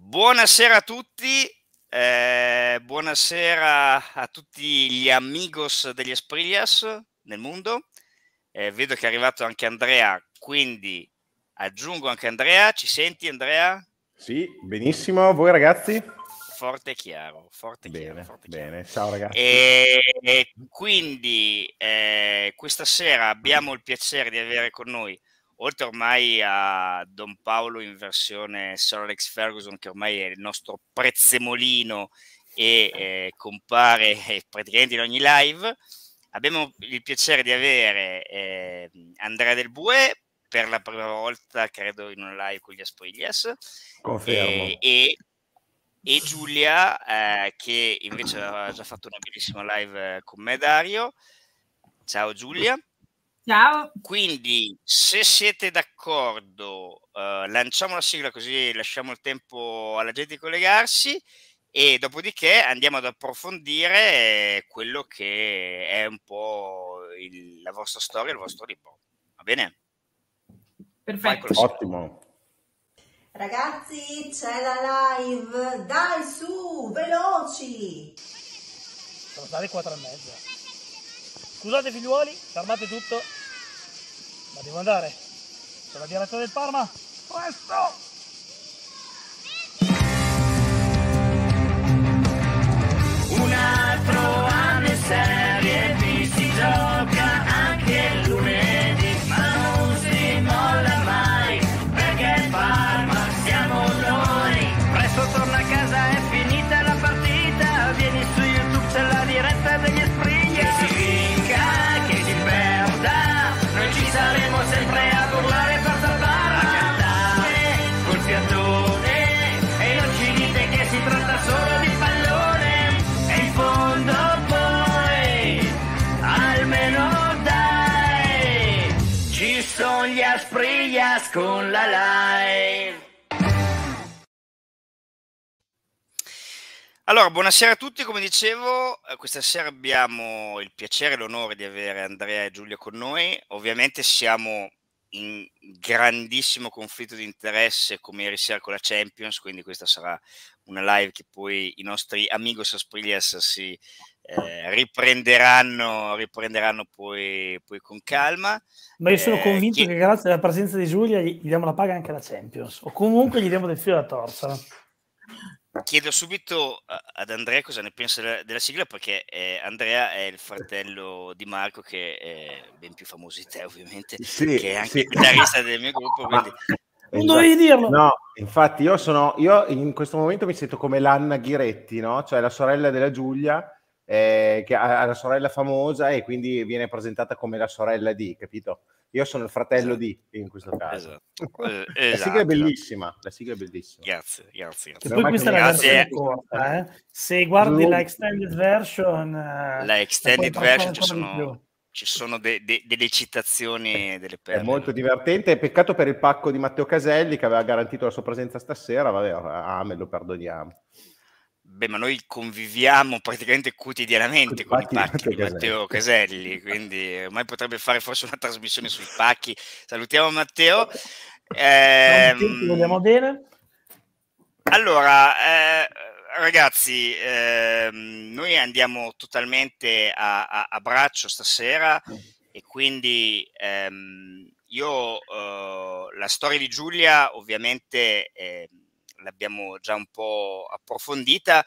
Buonasera a tutti, eh, buonasera a tutti gli amigos degli Espriglias nel mondo. Eh, vedo che è arrivato anche Andrea, quindi aggiungo anche Andrea. Ci senti Andrea? Sì, benissimo. Voi ragazzi? Forte e chiaro, forte bene, chiaro, forte bene. Chiaro. ciao ragazzi. E, eh, e quindi eh, questa sera abbiamo il piacere di avere con noi oltre ormai a Don Paolo in versione Sir Alex Ferguson, che ormai è il nostro prezzemolino e eh, eh compare praticamente in ogni live, abbiamo il piacere di avere eh, Andrea Del Bue per la prima volta, credo, in una live con gli Aspriglias. Confermo. E, e Giulia, eh, che invece aveva già fatto una bellissima live eh, con me, Dario. Ciao Giulia. Ciao. Quindi, se siete d'accordo, eh, lanciamo la sigla così lasciamo il tempo alla gente di collegarsi e dopodiché andiamo ad approfondire quello che è un po' il, la vostra storia, il vostro libro. Va bene? Perfetto. Ottimo. Ragazzi, c'è la live. Dai su, veloci. Sono state quattro e mezza. Scusate figliuoli, fermate tutto la devo andare sulla dialetta del Parma presto con la live. Allora, buonasera a tutti, come dicevo, eh, questa sera abbiamo il piacere e l'onore di avere Andrea e Giulia con noi. Ovviamente siamo in grandissimo conflitto di interesse come ieri sera con la Champions, quindi questa sarà una live che poi i nostri amigos Aspriglias si eh, riprenderanno, riprenderanno poi, poi, con calma. Ma io sono eh, convinto chi... che grazie alla presenza di Giulia gli diamo la paga anche alla Champions, o comunque gli diamo del filo alla torsa. Chiedo subito ad Andrea cosa ne pensa della sigla, perché eh, Andrea è il fratello di Marco, che è ben più famoso di te, ovviamente, sì, che è anche sì. chitarrista del mio gruppo. Quindi... Non dovevi dirlo. No, infatti, io sono io in questo momento mi sento come l'Anna Ghiretti, no? cioè la sorella della Giulia eh, che ha la sorella famosa e quindi viene presentata come la sorella di, capito? Io sono il fratello di in questo caso. Esatto. Esatto. La sigla è esatto. bellissima, la sigla è bellissima. Grazie, grazie. grazie. poi questa è corta, eh? Se guardi Lu... la extended version eh, La extended version ci sono ci sono de- de- delle citazioni delle perle. È molto divertente, peccato per il pacco di Matteo Caselli che aveva garantito la sua presenza stasera, vabbè, ah, me lo perdoniamo beh, ma noi conviviamo praticamente quotidianamente con, con i pacchi di Matteo Caselli, quindi ormai potrebbe fare forse una trasmissione sui pacchi. Salutiamo Matteo. Eh, ti vogliamo bene. Allora, eh, ragazzi, eh, noi andiamo totalmente a, a, a, braccio stasera mm. e quindi ehm, io eh, la storia di Giulia ovviamente eh, l'abbiamo già un po' approfondita,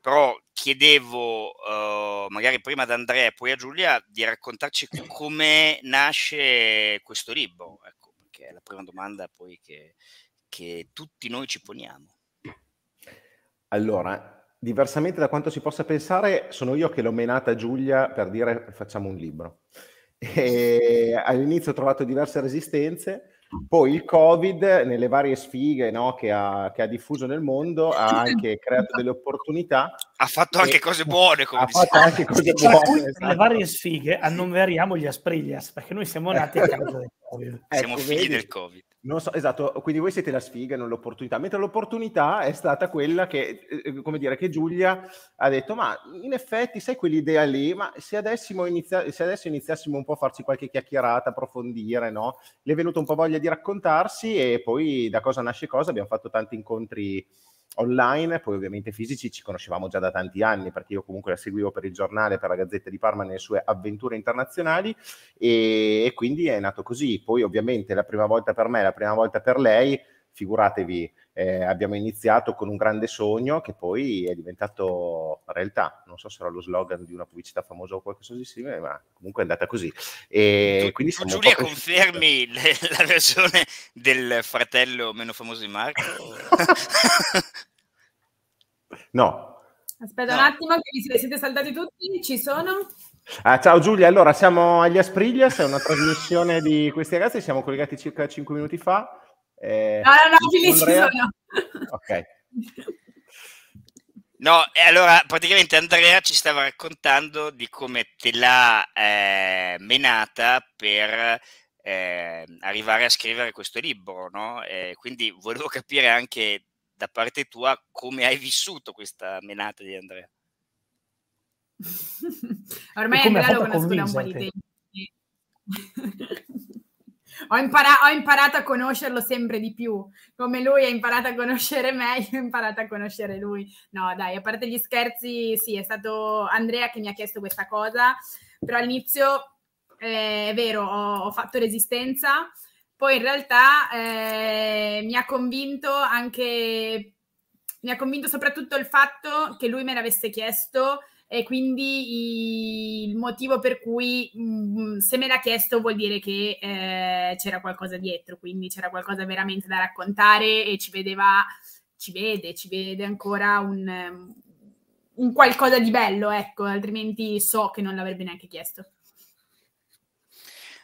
però chiedevo uh, magari prima ad Andrea e poi a Giulia di raccontarci come nasce questo libro, ecco, perché è la prima domanda poi che, che tutti noi ci poniamo. Allora, diversamente da quanto si possa pensare, sono io che l'ho menata Giulia per dire facciamo un libro. E all'inizio ho trovato diverse resistenze, poi il Covid, nelle varie sfighe no, che, ha, che ha diffuso nel mondo, ha anche creato delle opportunità ha fatto anche eh, cose buone come ha diciamo. fatto anche cose cioè, buone esatto. le varie sfighe annoveriamo gli aspriglias perché noi siamo nati a causa del covid siamo ecco, figli vedi? del covid non so, esatto, quindi voi siete la sfiga, non l'opportunità, mentre l'opportunità è stata quella che, eh, come dire, che Giulia ha detto, ma in effetti sai quell'idea lì, ma se, inizia- se adesso iniziassimo un po' a farci qualche chiacchierata, approfondire, no? Le è venuta un po' voglia di raccontarsi e poi da cosa nasce cosa, abbiamo fatto tanti incontri online, poi ovviamente fisici ci conoscevamo già da tanti anni perché io comunque la seguivo per il giornale, per la Gazzetta di Parma nelle sue avventure internazionali e, e quindi è nato così. Poi ovviamente la prima volta per me, la prima volta per lei, figuratevi eh, abbiamo iniziato con un grande sogno che poi è diventato realtà. Non so se era lo slogan di una pubblicità famosa o qualcosa di simile, ma comunque è andata così. E quindi tu, Giulia, confermi le, la versione del fratello meno famoso di Marco? no. Aspetta no. un attimo, che vi siete saltati tutti, ci sono? Ah, ciao Giulia, allora siamo agli Aspriglias, è una trasmissione di questi ragazzi, siamo collegati circa 5 minuti fa eh, no, no, no, finisci sono. Ok. No, allora praticamente Andrea ci stava raccontando di come te l'ha eh, menata per eh, arrivare a scrivere questo libro, no? Eh, quindi volevo capire anche da parte tua come hai vissuto questa menata di Andrea. Ormai Andrea lo conosco da un po' di tempo. Ho, impara- ho, imparato a conoscerlo sempre di più, come lui ha imparato a conoscere me, io ho imparato a conoscere lui. No, dai, a parte gli scherzi, sì, è stato Andrea che mi ha chiesto questa cosa, però all'inizio eh, è vero, ho, ho fatto resistenza, poi in realtà eh, mi ha convinto anche, mi ha convinto soprattutto il fatto che lui me l'avesse chiesto e quindi i, il motivo per cui mh, mm, se me l'ha chiesto vuol dire che eh, c'era qualcosa dietro, quindi c'era qualcosa veramente da raccontare e ci vedeva, ci vede, ci vede ancora un, mm, un qualcosa di bello, ecco, altrimenti so che non l'avrebbe neanche chiesto.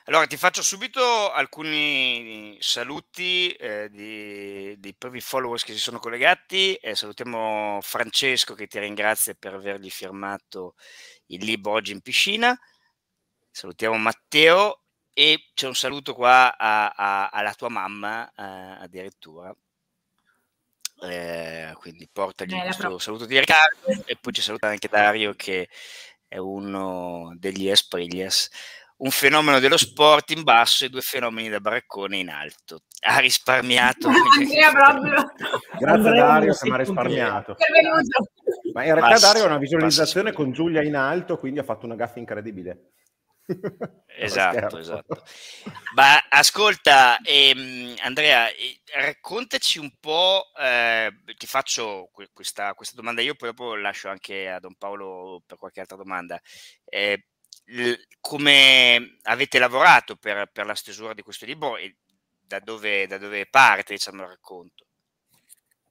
Allora, ti faccio subito alcuni saluti eh, di, dei primi followers che si sono collegati. Eh, salutiamo Francesco che ti ringrazia per avergli firmato il libro oggi in piscina. Salutiamo Matteo e c'è un saluto qua a, a, alla tua mamma eh, addirittura. Eh, quindi portagli eh, questo saluto di Riccardo e poi ci saluta anche Dario che è uno degli Espriglias un fenomeno dello sport in basso e due fenomeni da baraccone in alto. Ha risparmiato. proprio. Grazie Andrea Dario che mi ha risparmiato. Ma in realtà Dario ha una visualizzazione con Giulia in alto, quindi ha fatto una gaffa incredibile. esatto, esatto. Ma ascolta, ehm, Andrea, eh, raccontaci un po', eh, ti faccio que- questa, questa, domanda io, poi dopo lascio anche a Don Paolo per qualche altra domanda. Eh, come avete lavorato per, per, la stesura di questo libro e da dove, da dove parte diciamo, il racconto?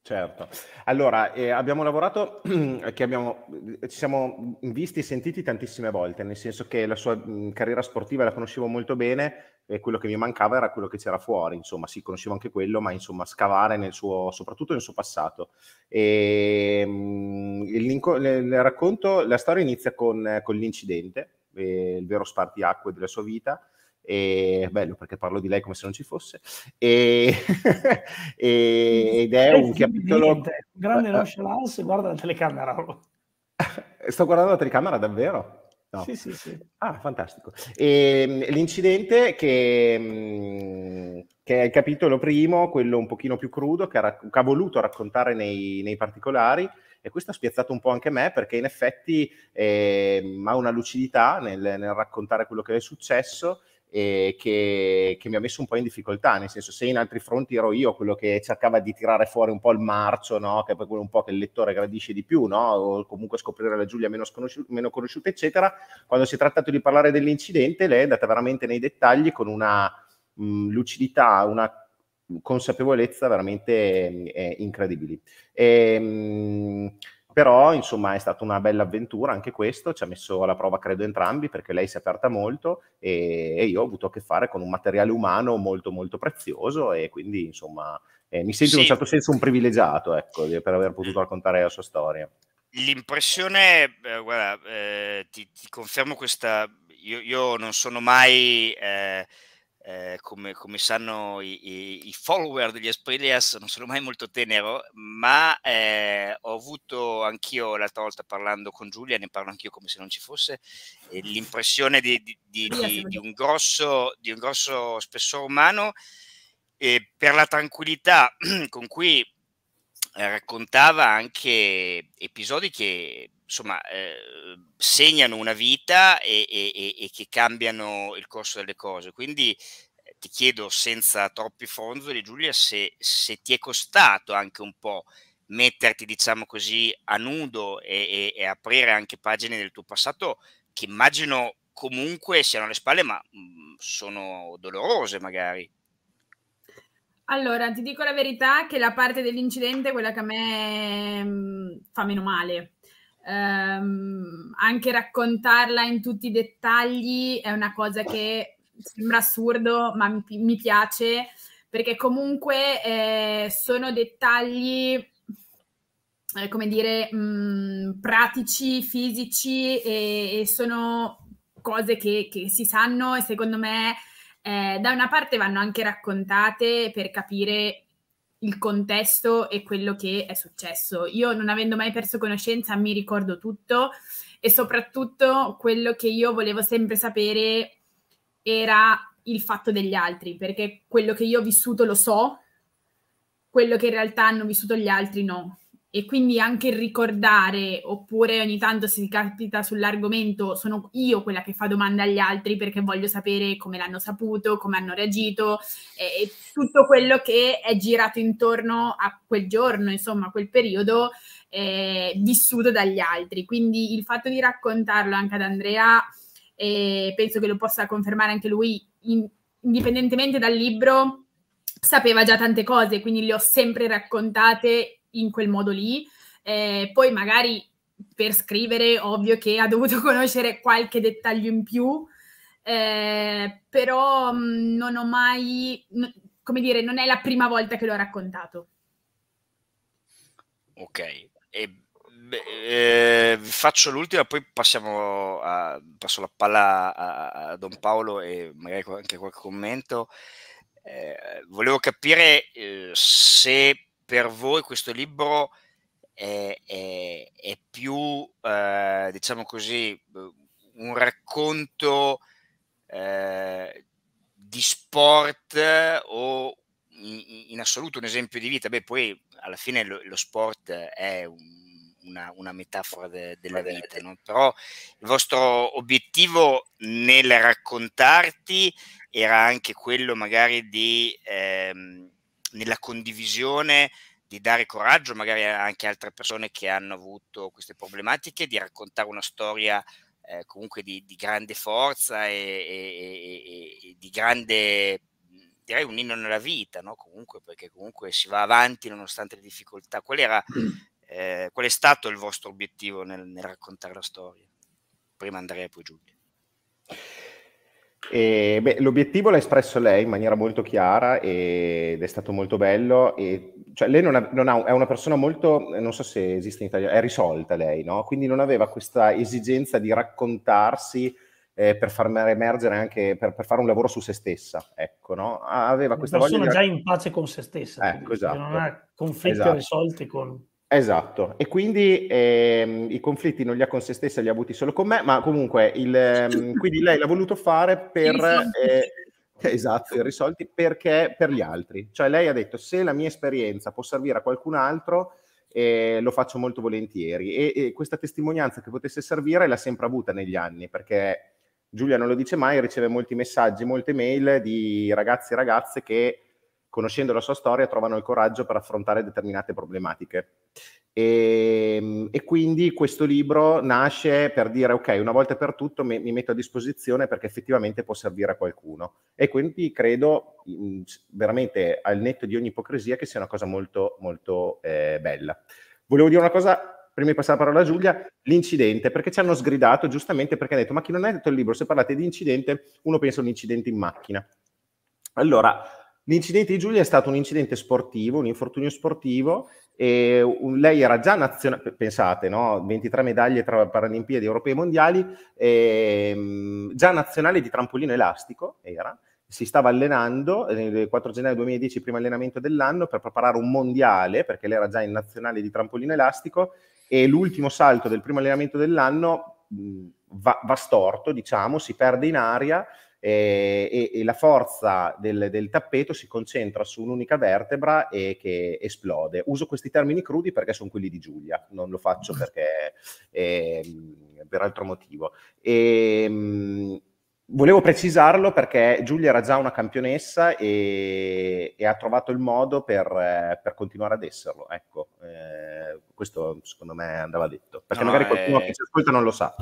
Certo, allora eh, abbiamo lavorato, che abbiamo, eh, ci siamo visti e sentiti tantissime volte, nel senso che la sua mh, carriera sportiva la conoscevo molto bene e quello che mi mancava era quello che c'era fuori, insomma sì, conoscevo anche quello, ma insomma scavare nel suo, soprattutto nel suo passato. E, mh, il, il, racconto, la storia inizia con, eh, con l'incidente, eh, il vero spartiacque della sua vita. E, bello perché parlo di lei come se non ci fosse. E, ed è un capitolo. Grande nonchalance, guarda la telecamera. Oh. Sto guardando la telecamera davvero. No. Sì, sì, sì. Ah, fantastico. E, ehm, l'incidente che, mm, che, è il capitolo primo, quello un pochino più crudo, che ha, che ha voluto raccontare nei, nei particolari, e questo ha spiazzato un po' anche me perché in effetti eh, ha una lucidità nel, nel raccontare quello che è successo che, che, mi ha messo un po' in difficoltà, nel senso se in altri fronti ero io quello che cercava di tirare fuori un po' il marcio, no? che è quello un po' che il lettore gradisce di più, no? o comunque scoprire la Giulia meno, meno, conosciuta, eccetera, quando si è trattato di parlare dell'incidente lei è andata veramente nei dettagli con una mh, mm, lucidità, una consapevolezza veramente eh, incredibili. E, ehm, però insomma è stata una bella avventura anche questo, ci ha messo alla prova credo entrambi perché lei si è aperta molto e, e io ho avuto a che fare con un materiale umano molto molto prezioso e quindi insomma eh, mi sento sì. in un certo senso un privilegiato ecco, per aver potuto raccontare la sua storia. L'impressione, eh, guarda, eh, ti, ti, confermo questa, io, io non sono mai eh, eh, come, come, sanno i, i, i, follower degli Esprileas, non sono mai molto tenero, ma eh, ho avuto anch'io l'altra volta parlando con Giulia, ne parlo anch'io come se non ci fosse, eh, l'impressione di, di, di, di, un grosso, di un grosso spessore umano e per la tranquillità con cui eh, raccontava anche episodi che insomma, eh, segnano una vita e, e, e, che cambiano il corso delle cose. Quindi eh, ti chiedo senza troppi fronzoli, Giulia, se, se ti è costato anche un po' metterti, diciamo così, a nudo e, e aprire anche pagine del tuo passato che immagino comunque siano alle spalle, ma mh, mm, sono dolorose magari. Allora, ti dico la verità che la parte dell'incidente è quella che a me mh, mm, fa meno male, ehm, anche raccontarla in tutti i dettagli è una cosa che sembra assurdo, ma mi, mi piace perché comunque eh, sono dettagli eh, come dire, mh, mm, pratici, fisici e, e sono cose che, che, si sanno e secondo me eh, da una parte vanno anche raccontate per capire il contesto e quello che è successo. Io non avendo mai perso conoscenza mi ricordo tutto e soprattutto quello che io volevo sempre sapere era il fatto degli altri, perché quello che io ho vissuto lo so, quello che in realtà hanno vissuto gli altri no e quindi anche il ricordare, oppure ogni tanto se si capita sull'argomento, sono io quella che fa domanda agli altri perché voglio sapere come l'hanno saputo, come hanno reagito e tutto quello che è girato intorno a quel giorno, insomma, a quel periodo eh, vissuto dagli altri. Quindi il fatto di raccontarlo anche ad Andrea, eh, penso che lo possa confermare anche lui, in, indipendentemente dal libro, sapeva già tante cose, quindi le ho sempre raccontate in quel modo lì. Eh, poi magari per scrivere, ovvio che ha dovuto conoscere qualche dettaglio in più, eh, però mh, mm, non ho mai, n- come dire, non è la prima volta che l'ho raccontato. Ok, e, beh, eh, vi faccio l'ultima, poi passiamo a, passo la palla a, a Don Paolo e magari anche qualche commento. Eh, volevo capire eh, se per voi questo libro è, è, è più, eh, diciamo così, eh, un racconto eh, di sport o in, in, assoluto un esempio di vita? Beh, poi alla fine lo, lo sport è un una, una, metafora de, della vita, no? però il vostro obiettivo nel raccontarti era anche quello magari di ehm, nella condivisione di dare coraggio magari anche a altre persone che hanno avuto queste problematiche, di raccontare una storia eh, comunque di, di, grande forza e, e, e, e, di grande, direi un inno nella vita, no? comunque, perché comunque si va avanti nonostante le difficoltà. Qual, era, eh, qual è stato il vostro obiettivo nel, nel raccontare la storia? Prima Andrea e poi Giulia. E, beh, l'obiettivo l'ha espresso lei in maniera molto chiara ed è stato molto bello. E, cioè, lei non ha, non ha, è una persona molto, non so se esiste in Italia, è risolta lei, no? quindi non aveva questa esigenza di raccontarsi eh, per far emergere anche, per, per, fare un lavoro su se stessa. Ecco, no? Aveva questa persona voglia di... già in pace con se stessa, ecco, esatto. non ha esatto. conflitti esatto. risolti con... Esatto, e quindi ehm, i conflitti non li ha con se stessa, li ha avuti solo con me, ma comunque il, ehm, quindi lei l'ha voluto fare per... Eh, esatto, risolti perché per gli altri. Cioè lei ha detto se la mia esperienza può servire a qualcun altro, eh, lo faccio molto volentieri. E, e questa testimonianza che potesse servire l'ha sempre avuta negli anni, perché Giulia non lo dice mai, riceve molti messaggi, molte mail di ragazzi e ragazze che conoscendo la sua storia, trovano il coraggio per affrontare determinate problematiche. E, ehm, e quindi questo libro nasce per dire, ok, una volta per tutto mi, mi, metto a disposizione perché effettivamente può servire a qualcuno. E quindi credo veramente al netto di ogni ipocrisia che sia una cosa molto, molto eh, bella. Volevo dire una cosa prima di passare la parola a Giulia, l'incidente, perché ci hanno sgridato giustamente perché hanno detto ma chi non ha detto il libro, se parlate di incidente, uno pensa a un incidente in macchina. Allora, L'incidente di Giulia è stato un incidente sportivo, un infortunio sportivo. E lei era già nazionale, pensate, no? 23 medaglie tra Paralimpiadi, Europee e Mondiali, e, ehm, già nazionale di trampolino elastico era. Si stava allenando il 4 gennaio 2010, primo allenamento dell'anno, per preparare un mondiale, perché lei era già in nazionale di trampolino elastico. E l'ultimo salto del primo allenamento dell'anno va, va storto, diciamo, si perde in aria eh, e, e, la forza del, del, tappeto si concentra su un'unica vertebra e che esplode. Uso questi termini crudi perché sono quelli di Giulia, non lo faccio mm. perché eh, per altro motivo. E, ehm, Volevo precisarlo perché Giulia era già una campionessa e, e ha trovato il modo per, per continuare ad esserlo. Ecco, eh, questo secondo me andava detto, perché no, magari qualcuno è... Eh. che ci ascolta non lo sa.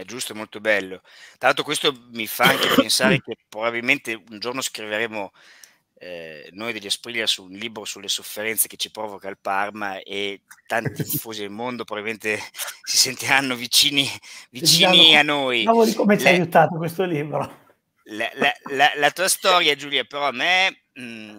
È giusto, è molto bello. Tra l'altro questo mi fa anche pensare che probabilmente un giorno scriveremo eh, noi degli Espriglia su un libro sulle sofferenze che ci provoca il Parma e tanti tifosi del mondo probabilmente si sentiranno vicini, vicini a noi. Cavoli, come ti ha aiutato questo libro? La, la, la, la, tua storia, Giulia, però a me mh, mm,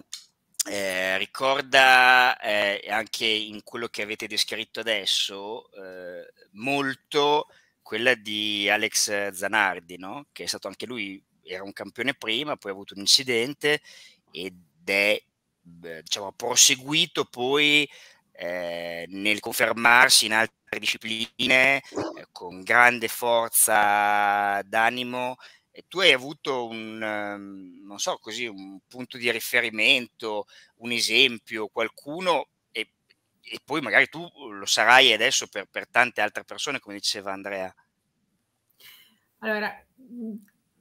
eh, ricorda eh, anche in quello che avete descritto adesso eh, molto quella di Alex Zanardi, no? che è stato anche lui, era un campione prima, poi ha avuto un incidente ed è diciamo, proseguito poi eh, nel confermarsi in altre discipline eh, con grande forza d'animo. E tu hai avuto un, um, so, così, un punto di riferimento, un esempio, qualcuno e poi magari tu uhm, lo sarai adesso per, per tante altre persone, come diceva Andrea. Allora, mhmm,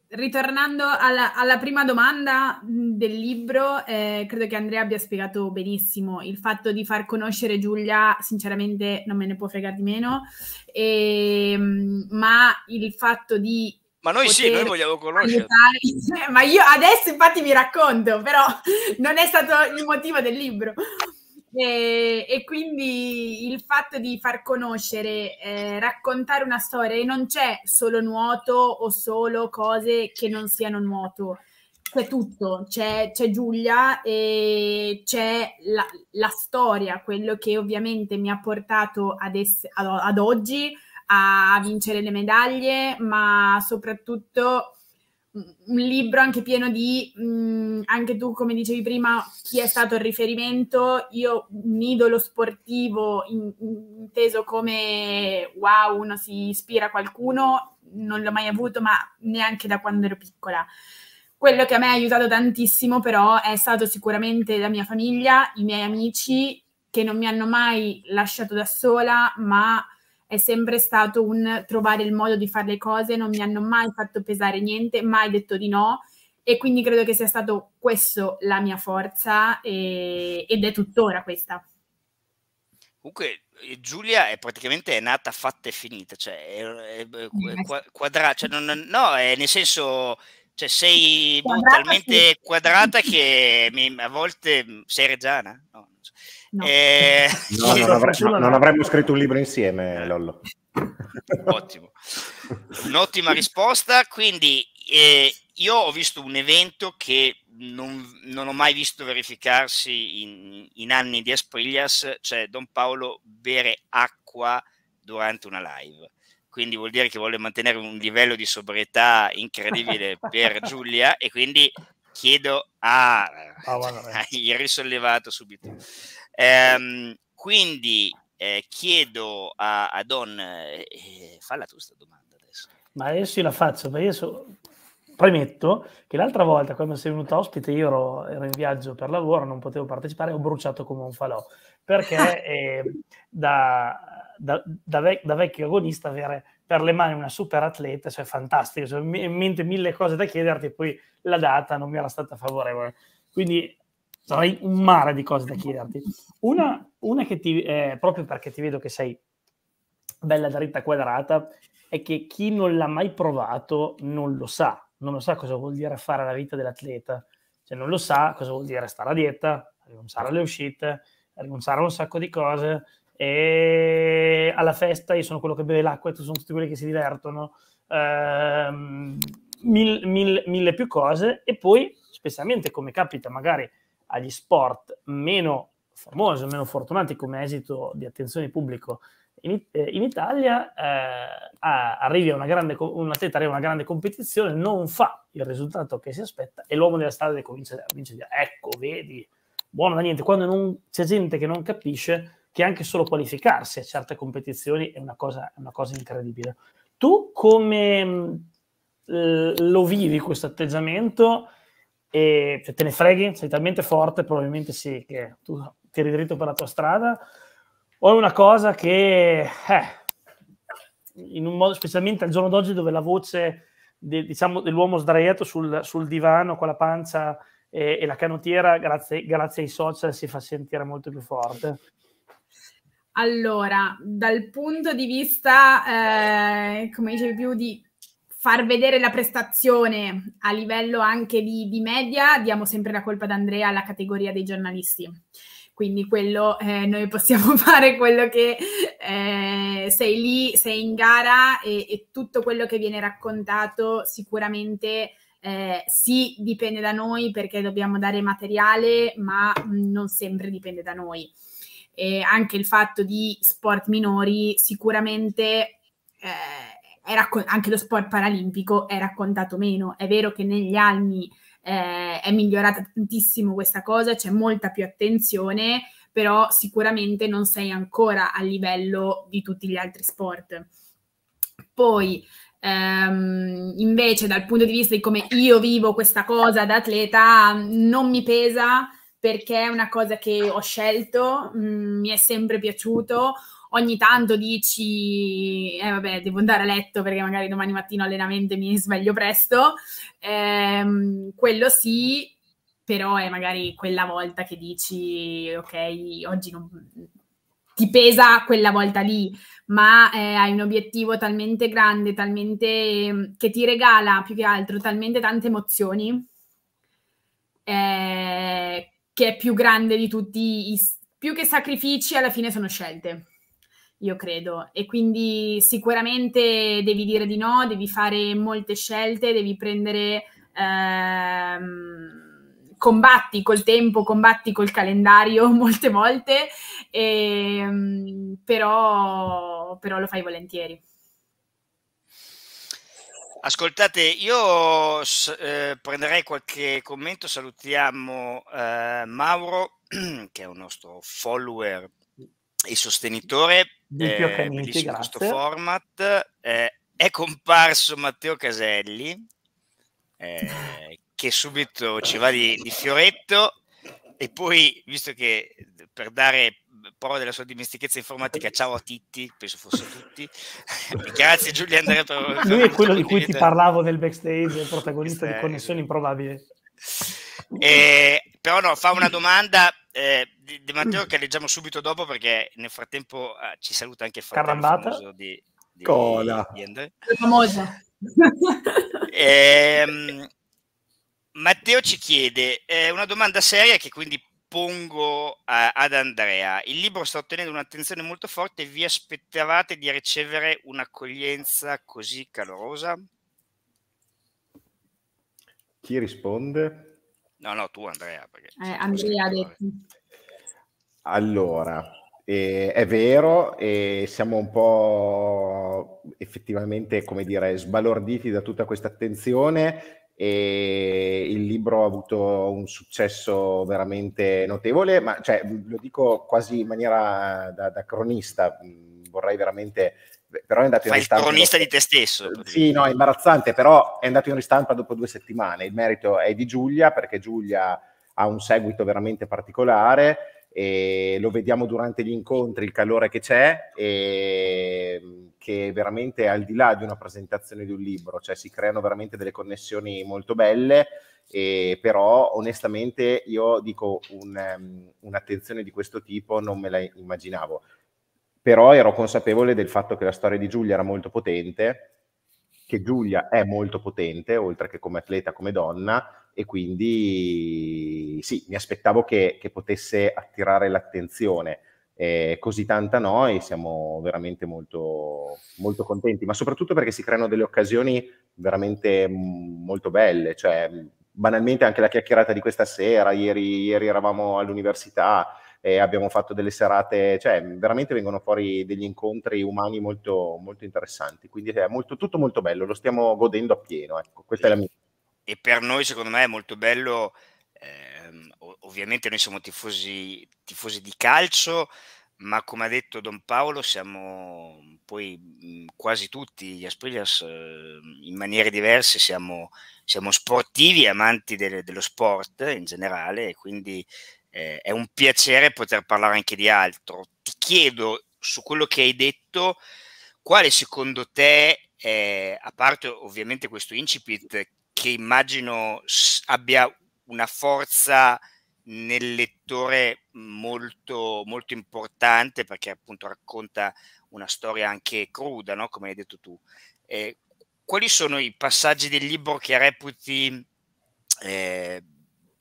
ritornando alla, alla, prima domanda mhmm, del libro, eh, credo che Andrea abbia spiegato benissimo il fatto di far conoscere Giulia, sinceramente non me ne può fregare di meno, e, ehm, ma il fatto di... Ma noi sì, noi vogliamo conoscere. ma io adesso infatti vi racconto, però non è stato il motivo del libro. E, e, quindi il fatto di far conoscere, eh, raccontare una storia e non c'è solo nuoto o solo cose che non siano nuoto, c'è tutto, c'è, c'è Giulia e c'è la, la, storia, quello che ovviamente mi ha portato ad, ess- ad, ad oggi a vincere le medaglie, ma soprattutto un libro anche pieno di, mh, mm, anche tu come dicevi prima, chi è stato il riferimento, io un idolo sportivo in, inteso come wow, uno si ispira a qualcuno, non l'ho mai avuto, ma neanche da quando ero piccola. Quello che a me ha aiutato tantissimo però è stato sicuramente la mia famiglia, i miei amici che non mi hanno mai lasciato da sola, ma è sempre stato un trovare il modo di fare le cose, non mi hanno mai fatto pesare niente, mai detto di no e quindi credo che sia stato questo la mia forza e, ed è tuttora questa. Comunque eh, Giulia è praticamente nata fatta e finita, cioè, è, è, è quadra, cioè non, no, è nel senso cioè sei quadrata, talmente sì. quadrata che mi, a volte mm, sei reggiana. No. No. E... Eh, no, non, avre- no, non, avremmo scritto un libro insieme, eh. Lollo. Ottimo. Un'ottima risposta. Quindi eh, io ho visto un evento che non, non ho mai visto verificarsi in, in anni di Espriglias, cioè Don Paolo bere acqua durante una live quindi vuol dire che vuole mantenere un livello di sobrietà incredibile per Giulia e quindi chiedo a, oh, ah, a risollevato subito Ehm, quindi eh, chiedo a, a Don, eh, falla tu questa domanda adesso. Ma adesso io la faccio, perché adesso premetto che l'altra volta quando sei venuto ospite io ero, ero, in viaggio per lavoro, non potevo partecipare, ho bruciato come un falò, perché eh, da, da, da, vec da, vecchio agonista avere per le mani una super atleta, cioè fantastico, cioè, in mente mille cose da chiederti, e poi la data non mi era stata favorevole. Quindi sarei un mare di cose da chiederti. Una, una che ti, eh, proprio perché ti vedo che sei bella dritta quadrata, è che chi non l'ha mai provato non lo sa, non lo sa cosa vuol dire fare la vita dell'atleta, cioè non lo sa cosa vuol dire stare a dieta, rinunciare alle uscite, rinunciare a un sacco di cose, e alla festa io sono quello che beve l'acqua e tu sono tutti quelli che si divertono, ehm, mille, mille, mille più cose e poi, specialmente come capita magari agli sport meno famosi, meno fortunati come esito di attenzione pubblico in, eh, in Italia, eh, arrivi a una grande, un atleta arriva a una grande competizione, non fa il risultato che si aspetta e l'uomo della strada comincia a dire ecco, vedi, buono da niente, quando non, c'è gente che non capisce che anche solo qualificarsi a certe competizioni è una cosa, una cosa incredibile. Tu come mm, lo vivi questo atteggiamento? e cioè, te ne freghi, sei talmente forte, probabilmente sì, che tu tiri dritto per la tua strada, o è una cosa che, eh, in un modo, specialmente al giorno d'oggi dove la voce de, diciamo, dell'uomo sdraiato sul, sul, divano con la pancia e, e la canottiera, grazie, grazie ai social, si fa sentire molto più forte. Allora, dal punto di vista, eh, come dicevi più, di far vedere la prestazione a livello anche di, di, media, diamo sempre la colpa ad Andrea alla categoria dei giornalisti. Quindi quello eh, noi possiamo fare quello che eh, sei lì, sei in gara e, e, tutto quello che viene raccontato sicuramente eh, sì dipende da noi perché dobbiamo dare materiale, ma mm, non sempre dipende da noi. E anche il fatto di sport minori sicuramente eh, raccon- anche lo sport paralimpico è raccontato meno. È vero che negli anni eh, è migliorata tantissimo questa cosa, c'è molta più attenzione, però sicuramente non sei ancora a livello di tutti gli altri sport. Poi, ehm, invece, dal punto di vista di come io vivo questa cosa da atleta, non mi pesa perché è una cosa che ho scelto, mh, mm, mi è sempre piaciuto ogni tanto dici, eh vabbè, devo andare a letto perché magari domani mattina allenamento mi sveglio presto, ehm, quello sì, però è magari quella volta che dici, ok, oggi non, ti pesa quella volta lì, ma eh, hai un obiettivo talmente grande, talmente mm, che ti regala più che altro talmente tante emozioni eh, che è più grande di tutti i più che sacrifici alla fine sono scelte io credo. E quindi sicuramente devi dire di no, devi fare molte scelte, devi prendere... Ehm, combatti col tempo, combatti col calendario molte volte, e, ehm, però, però lo fai volentieri. Ascoltate, io eh, prenderei qualche commento, salutiamo eh, Mauro, che è un nostro follower e sostenitore, di eh, bellissimo grazie. questo format. Eh, è comparso Matteo Caselli, eh, che subito ci va di, di, fioretto e poi, visto che per dare mm, prova della sua dimestichezza informatica, ciao a Titti, penso fosse tutti, grazie Giulia Andrea per... Lui è quello di cui ti parlavo del backstage, il protagonista di Connessione Improbabile. E eh, però no, fa una domanda eh, di, di, Matteo che leggiamo subito dopo perché nel frattempo eh, ci saluta anche il fratello di, di, Cola. Di Andre. famosa. Eh, Matteo ci chiede eh, una domanda seria che quindi pongo a, ad Andrea. Il libro sta ottenendo un'attenzione molto forte, vi aspettavate di ricevere un'accoglienza così calorosa? Chi risponde? No, no, tu Andrea. Eh, Andrea ha detto. Allora, eh, è vero, eh, siamo un po' effettivamente, come dire, sbalorditi da tutta questa attenzione e il libro ha avuto un successo veramente notevole, ma cioè, lo dico quasi in maniera da, da cronista, mm, vorrei veramente però è andato Fai in ristampa. il cronista dopo... di te stesso. Eh, sì, no, è imbarazzante, però è andato in ristampa dopo due settimane. Il merito è di Giulia, perché Giulia ha un seguito veramente particolare e lo vediamo durante gli incontri, il calore che c'è e ehm, che veramente al di là di una presentazione di un libro, cioè si creano veramente delle connessioni molto belle e però onestamente io dico un, um, un'attenzione di questo tipo non me la immaginavo però ero consapevole del fatto che la storia di Giulia era molto potente, che Giulia è molto potente, oltre che come atleta, come donna, e quindi sì, mi aspettavo che, che potesse attirare l'attenzione. Eh, così tanta noi siamo veramente molto, molto contenti, ma soprattutto perché si creano delle occasioni veramente mm, molto belle, cioè banalmente anche la chiacchierata di questa sera, ieri, ieri eravamo all'università, eh, abbiamo fatto delle serate, cioè veramente vengono fuori degli incontri umani molto, molto interessanti, quindi è molto, tutto molto bello, lo stiamo godendo appieno, ecco, questa e, è la mia. E per noi secondo me è molto bello, ehm, ovviamente noi siamo tifosi, tifosi di calcio, ma come ha detto Don Paolo siamo poi quasi tutti gli Asprilas ehm, in maniere diverse, siamo, siamo sportivi, amanti del, dello sport in generale, quindi eh, è un piacere poter parlare anche di altro. Ti chiedo su quello che hai detto, quale secondo te, eh, a parte ovviamente questo incipit, che immagino abbia una forza nel lettore molto, molto importante perché appunto racconta una storia anche cruda, no? come hai detto tu. Eh, quali sono i passaggi del libro che reputi eh,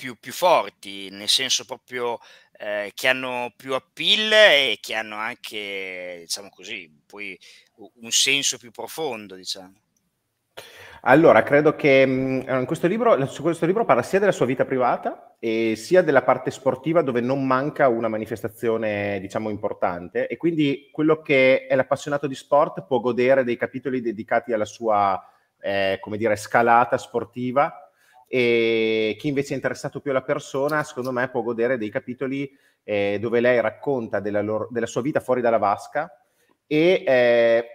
più, più forti, nel senso proprio eh, che hanno più appeal e che hanno anche, diciamo così, poi un senso più profondo, diciamo. Allora, credo che mh, mm, eh, questo libro, su questo libro parla sia della sua vita privata e sia della parte sportiva dove non manca una manifestazione, diciamo, importante e quindi quello che è l'appassionato di sport può godere dei capitoli dedicati alla sua, eh, come dire, scalata sportiva e chi invece è interessato più alla persona, secondo me, può godere dei capitoli eh, dove lei racconta della, loro, della, sua vita fuori dalla vasca e eh,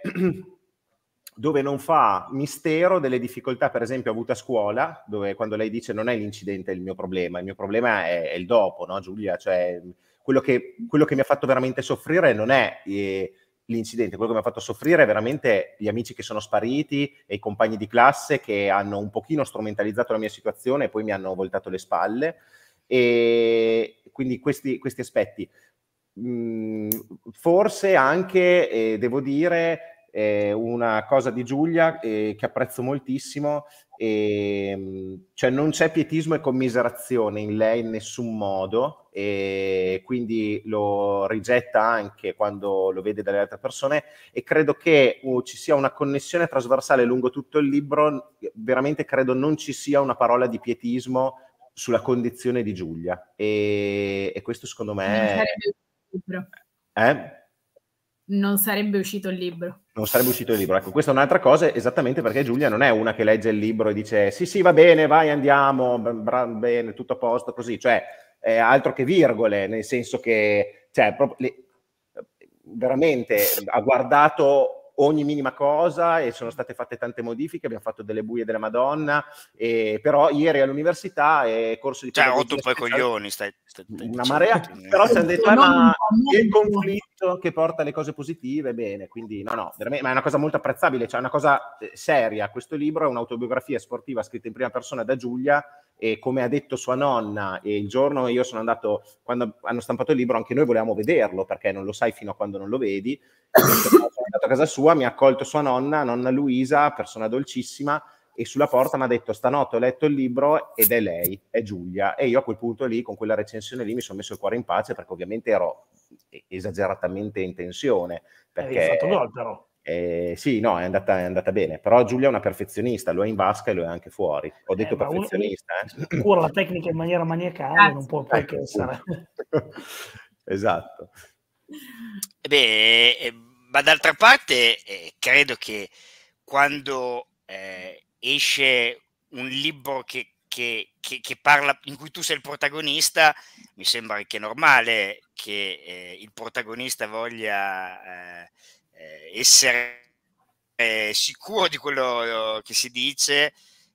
dove non fa mistero delle difficoltà, per esempio, avute a scuola, dove quando lei dice non è l'incidente il mio problema, il mio problema è, è il dopo, no Giulia? Cioè, quello che, quello che, mi ha fatto veramente soffrire non è... Eh, l'incidente, quello che mi ha fatto soffrire è veramente gli amici che sono spariti e i compagni di classe che hanno un pochino strumentalizzato la mia situazione e poi mi hanno voltato le spalle. E quindi questi, questi aspetti. Mm, forse anche, eh, devo dire, eh, una cosa di Giulia eh, che apprezzo moltissimo e, ehm, cioè non c'è pietismo e commiserazione in lei in nessun modo e ehm, quindi lo rigetta anche quando lo vede dalle altre persone e credo che uh, ci sia una connessione trasversale lungo tutto il libro veramente credo non ci sia una parola di pietismo sulla condizione di Giulia e, ehm, e questo secondo me è... Eh? non sarebbe uscito il libro. Non sarebbe uscito il libro. Ecco, questa è un'altra cosa, esattamente perché Giulia non è una che legge il libro e dice sì, sì, va bene, vai, andiamo, bra- bene, tutto a posto, così. Cioè, eh, altro che virgole, nel senso che, cioè, proprio, le, veramente ha guardato ogni minima cosa e sono state fatte tante modifiche, abbiamo fatto delle buie della Madonna, e, però ieri all'università è corso di... Cioè, ho due coglioni, stai, stai, Una marea, però ci hanno detto, eh, ma il conflitto ragazzo che porta le cose positive, bene, quindi no, no, veramente, ma è una cosa molto apprezzabile, cioè è una cosa eh, seria. Questo libro è un'autobiografia sportiva scritta in prima persona da Giulia e come ha detto sua nonna, e il giorno io sono andato, quando hanno stampato il libro anche noi volevamo vederlo perché non lo sai fino a quando non lo vedi, sono andato a casa sua, mi ha accolto sua nonna, nonna Luisa, persona dolcissima, e sulla porta mi ha detto stanotte ho letto il libro ed è lei, è Giulia. E io a quel punto lì, con quella recensione lì, mi sono messo il cuore in pace perché ovviamente ero eh, esageratamente in tensione. Perché... Hai fatto gol però. Eh, sì, no, è andata, è andata, bene, però Giulia è una perfezionista, lo è in vasca e lo è anche fuori. Ho eh, detto eh, perfezionista. Eh. Cura la tecnica in maniera maniacale, non può poi ecco, che essere. esatto. Beh, eh, ma d'altra parte credo che quando esce un libro che, che, che, che, parla, in cui tu sei il protagonista, mi sembra anche normale che eh, il protagonista voglia eh, essere eh, sicuro di quello eh, che si dice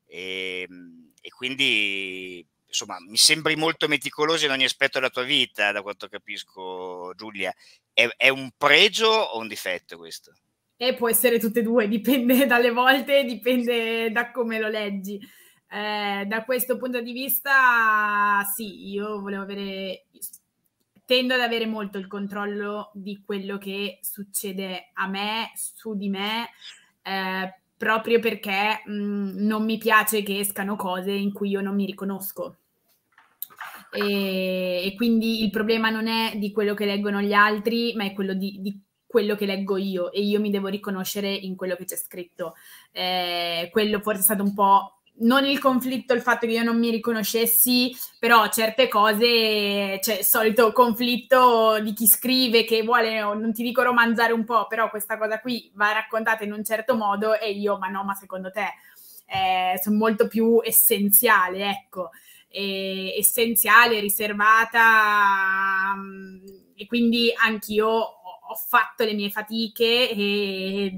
e, ehm, e, quindi insomma mi sembri molto meticoloso in ogni aspetto della tua vita da quanto capisco Giulia è, è un pregio o un difetto questo? e può essere tutte e due, dipende dalle volte, dipende da come lo leggi. Eh, da questo punto di vista, sì, io volevo avere, tendo ad avere molto il controllo di quello che succede a me, su di me, eh, proprio perché mh, mm, non mi piace che escano cose in cui io non mi riconosco. E, e, quindi il problema non è di quello che leggono gli altri, ma è quello di, di quello che leggo io e io mi devo riconoscere in quello che c'è scritto. Eh, quello forse è stato un po' non il conflitto, il fatto che io non mi riconoscessi, però certe cose, cioè il solito conflitto di chi scrive che vuole, non ti dico romanzare un po', però questa cosa qui va raccontata in un certo modo e io, ma no, ma secondo te eh, sono molto più essenziale, ecco, e, essenziale, riservata mm, e quindi anch'io ho fatto le mie fatiche e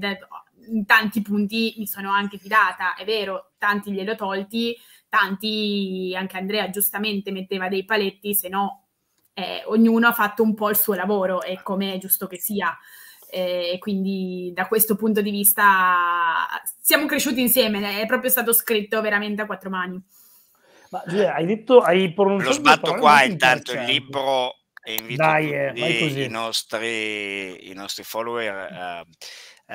in tanti punti mi sono anche fidata, è vero, tanti gliel'ho tolti, tanti anche Andrea giustamente metteva dei paletti, se no eh, ognuno ha fatto un po' il suo lavoro e come è giusto che sia. Eh, quindi da questo punto di vista siamo cresciuti insieme, è proprio stato scritto veramente a quattro mani. Ma Giulia, hai detto, hai pronunciato... Lo sbatto qua intanto il libro e invito Dai, eh, i, nostri, i, nostri, follower ehm,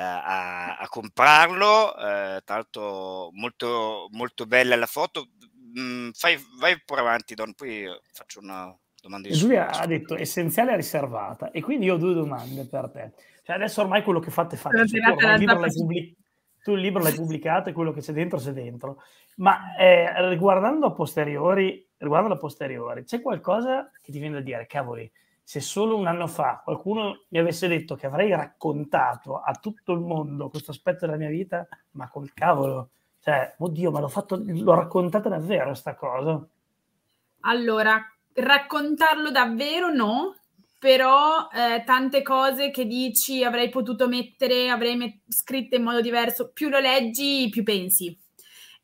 eh, a, a, comprarlo. Eh, tra l'altro, molto, molto bella la foto. Mm, fai, vai pure avanti, Don, poi faccio una domanda. Lui su, ha su. detto essenziale riservata, e quindi io ho due domande per te. Cioè, adesso ormai quello che fate, fate. Cioè, tu, ormai libro pubblic- tu il libro l'hai pubblicato e quello che c'è dentro c'è dentro. Ma eh, riguardando a posteriori, riguardo la posteriore, c'è qualcosa che ti viene da dire, cavoli, se solo un anno fa qualcuno mi avesse detto che avrei raccontato a tutto il mondo questo aspetto della mia vita, ma col cavolo, cioè, oddio, ma l'ho, fatto, l'ho raccontata davvero sta cosa? Allora, raccontarlo davvero no, però eh, tante cose che dici avrei potuto mettere, avrei met- scritte in modo diverso, più lo leggi, più pensi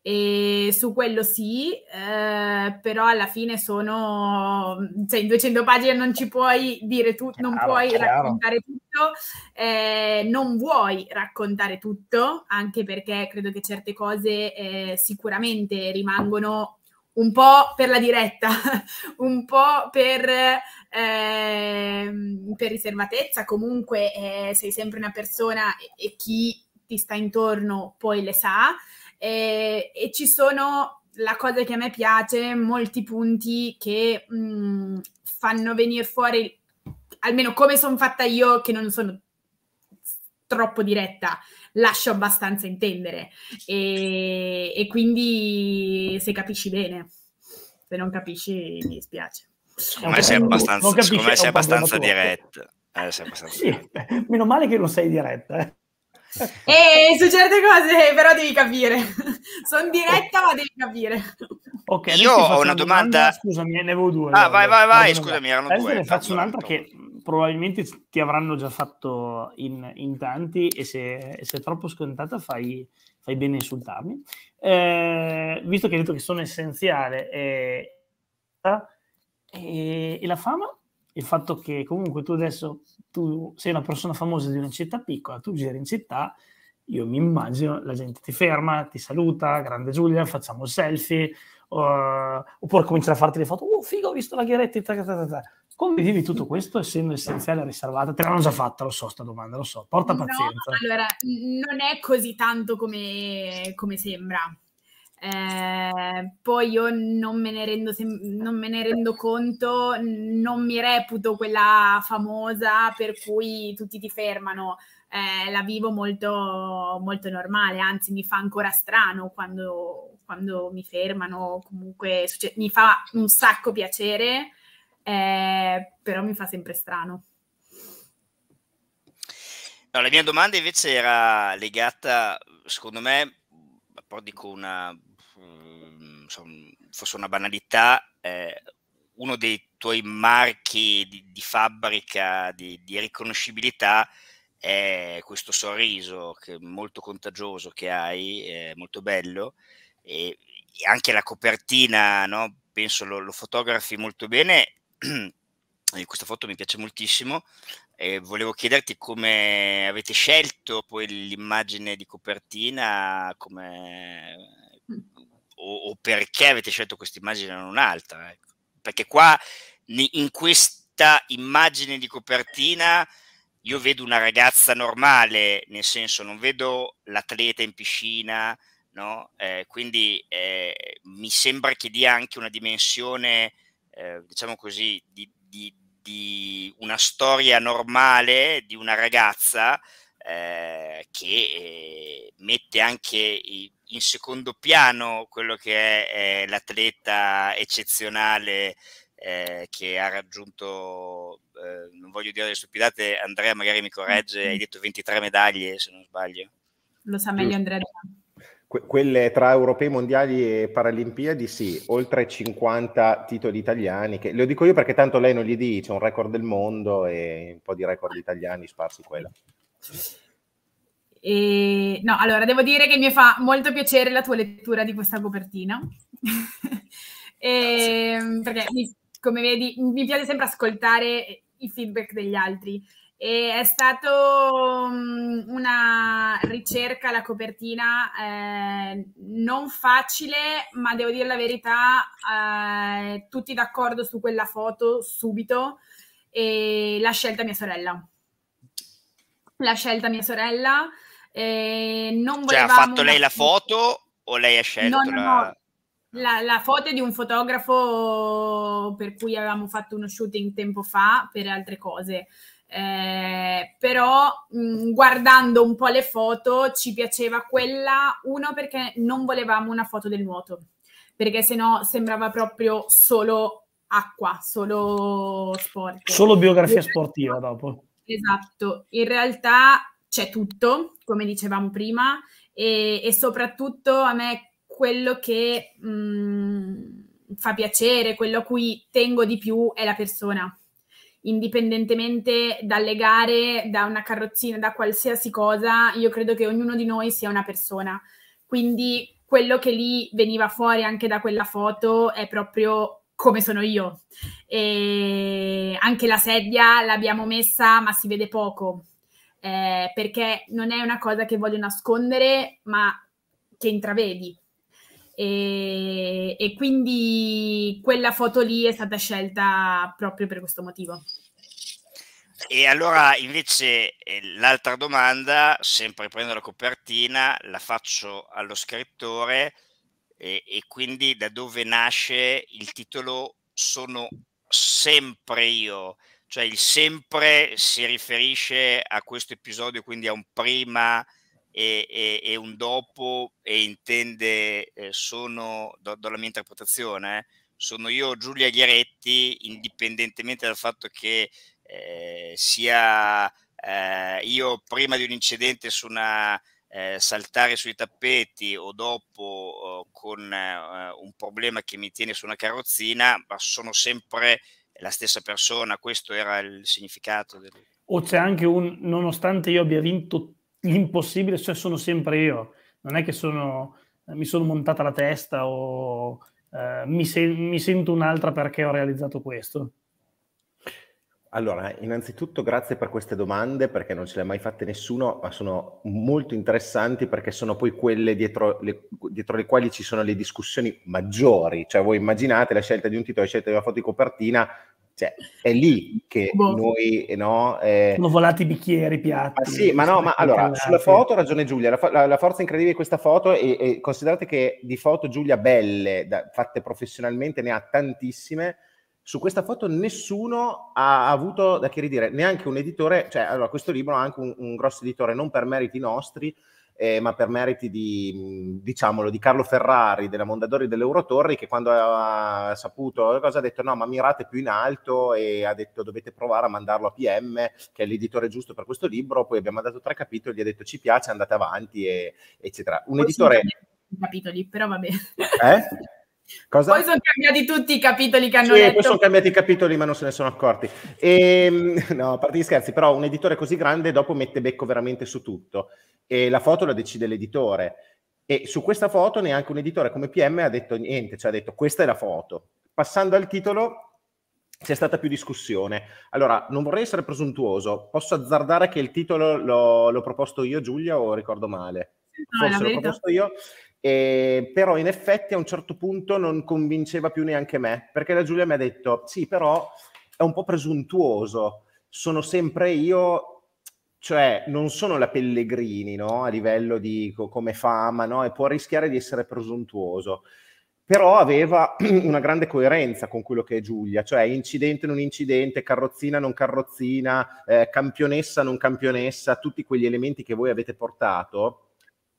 e su quello sì, eh, però alla fine sono, cioè in 200 pagine non ci puoi dire tutto, non puoi chiaro. raccontare tutto, eh, non vuoi raccontare tutto, anche perché credo che certe cose eh, sicuramente rimangono un po' per la diretta, un po' per, ehm, per riservatezza, comunque eh, sei sempre una persona e, e chi ti sta intorno poi le sa e, e ci sono la cosa che a me piace, molti punti che mh, mm, fanno venire fuori, almeno come sono fatta io, che non sono troppo diretta, lascio abbastanza intendere e, e quindi se capisci bene, se non capisci mi dispiace. Come sei abbastanza, capisci, abbastanza diretta. Eh, sì, meno male che non sei diretta. Eh. e su certe cose però devi capire. Sono diretta ma devi capire. Ok, io ho una domanda... domanda... Scusami, ne avevo due. Ah, vai, vai, vai, scusami, erano due. ne faccio un'altra che probabilmente ti avranno già fatto in, in tanti e se, se, è troppo scontata fai, fai bene a insultarmi. Eh, visto che hai detto che sono essenziale, eh, eh, e la fama il fatto che comunque tu adesso tu sei una persona famosa di una città piccola, tu giri in città, io mi immagino la gente ti ferma, ti saluta, grande Giulia, facciamo il selfie, uh, oppure comincia a farti le foto, oh figo, ho visto la Ghiaretti, ta, ta, ta, ta. Come vivi tutto questo essendo essenziale e riservata? Te l'hanno già fatta, lo so, sta domanda, lo so, porta pazienza. No, allora, non è così tanto come, come sembra eh, poi io non me, ne rendo sem- non me ne rendo conto, non mi reputo quella famosa per cui tutti ti fermano. Eh, la vivo molto, molto normale, anzi mi fa ancora strano quando, quando mi fermano, comunque succe- mi fa un sacco piacere, eh, però mi fa sempre strano. No, la mia domanda invece era legata, secondo me, però dico una, mm, forse una banalità, eh, uno dei tuoi marchi di, di fabbrica, di, di, riconoscibilità è questo sorriso che, è molto contagioso che hai, eh, molto bello, e anche la copertina, no? penso lo, lo fotografi molto bene, questa foto mi piace moltissimo, e volevo chiederti come avete scelto poi l'immagine di copertina, come, o, o, perché avete scelto questa immagine e non un'altra. Ecco. Perché qua in questa immagine di copertina io vedo una ragazza normale, nel senso non vedo l'atleta in piscina, no? eh, quindi eh, mi sembra che dia anche una dimensione, eh, diciamo così, di, di di una storia normale di una ragazza eh, che eh, mette anche in secondo piano quello che è eh, l'atleta eccezionale eh, che ha raggiunto, eh, non voglio dire le stupidate, Andrea magari mi corregge, mm-hmm. hai detto 23 medaglie se non sbaglio. Lo sa meglio Andrea quelle tra europei mondiali e paralimpiadi, sì, oltre 50 titoli italiani, che, lo dico io perché tanto lei non gli dice, un record del mondo e un po' di record italiani sparsi quella. E, no, allora devo dire che mi fa molto piacere la tua lettura di questa copertina, e, ehm, perché come vedi mi piace sempre ascoltare i feedback degli altri e è stata mm, una ricerca, la copertina, eh, non facile, ma devo dire la verità, eh, tutti d'accordo su quella foto subito. E la scelta mia sorella. La scelta mia sorella. Eh, non cioè, ha fatto lei la foto o lei ha scelto no, no, la... No. La, la, foto è di un fotografo per cui avevamo fatto uno shooting tempo fa per altre cose. Eh, però mh, mm, guardando un po' le foto ci piaceva quella, uno perché non volevamo una foto del nuoto, perché sennò sembrava proprio solo acqua, solo sport. Solo biografia sportiva dopo. Esatto, in realtà c'è tutto, come dicevamo prima, e, e soprattutto a me quello che mh, mm, fa piacere, quello a cui tengo di più è la persona indipendentemente dalle gare, da una carrozzina, da qualsiasi cosa, io credo che ognuno di noi sia una persona. Quindi quello che lì veniva fuori anche da quella foto è proprio come sono io. E anche la sedia l'abbiamo messa, ma si vede poco, eh, perché non è una cosa che voglio nascondere, ma che intravedi. E e, quindi quella foto lì è stata scelta proprio per questo motivo. E allora invece eh, l'altra domanda, sempre prendo la copertina, la faccio allo scrittore e, e, quindi da dove nasce il titolo Sono sempre io, cioè il sempre si riferisce a questo episodio, quindi a un prima e, e, e un dopo e intende, eh, sono, do, do, la mia interpretazione, eh, sono io Giulia Ghiaretti, indipendentemente dal fatto che eh, sia eh, io prima di un incidente su una eh, saltare sui tappeti o dopo oh, con eh, un problema che mi tiene su una carrozzina, ma sono sempre la stessa persona, questo era il significato. Del... O c'è anche un, nonostante io abbia vinto l'impossibile, cioè sono sempre io, non è che sono, eh, mi sono montata la testa o eh, mi, se- mi sento un'altra perché ho realizzato questo. Allora, innanzitutto grazie per queste domande perché non ce le ha mai fatte nessuno, ma sono molto interessanti perché sono poi quelle dietro le, dietro le quali ci sono le discussioni maggiori. Cioè voi immaginate la scelta di un titolo, la scelta di una foto di copertina, cioè, è lì che boh. noi eh, no, eh... sono volati bicchieri, piatti. Ma sì, ma no, ma allora calati. sulla foto ragione Giulia. La, la, la, forza incredibile di questa foto, è, e considerate che di foto Giulia belle, da, fatte professionalmente, ne ha tantissime. Su questa foto nessuno ha avuto da che ridire, neanche un editore. Cioè, allora, questo libro ha anche un, un grosso editore, non per meriti nostri, eh, ma per meriti di, diciamolo, di Carlo Ferrari, della Mondadori dell'Eurotorri, che quando ha saputo la cosa ha detto no, ma mirate più in alto e ha detto dovete provare a mandarlo a PM, che è l'editore giusto per questo libro, poi abbiamo mandato tre capitoli, gli ha detto ci piace, andate avanti, e, eccetera. Un poi editore... Capitoli, però va bene. Eh? Cosa? Poi sono cambiati tutti i capitoli che hanno sì, letto. Poi sono cambiati i capitoli, ma non se ne sono accorti. E, ehm, no, a parte gli scherzi, però un editore così grande dopo mette becco veramente su tutto. E la foto la decide l'editore. E su questa foto neanche un editore come PM ha detto niente, cioè ha detto questa è la foto. Passando al titolo c'è stata più discussione. Allora, non vorrei essere presuntuoso, posso azzardare che il titolo l'ho, l'ho proposto io Giulia o ricordo male? No, Forse l'ho proposto io. E, eh, però in effetti a un certo punto non convinceva più neanche me, perché la Giulia mi ha detto, sì, però è un po' presuntuoso, sono sempre io, cioè non sono la Pellegrini, no? A livello di co- come fama, no? E può rischiare di essere presuntuoso. Però aveva una grande coerenza con quello che è Giulia, cioè incidente non incidente, carrozzina non carrozzina, eh, campionessa non campionessa, tutti quegli elementi che voi avete portato,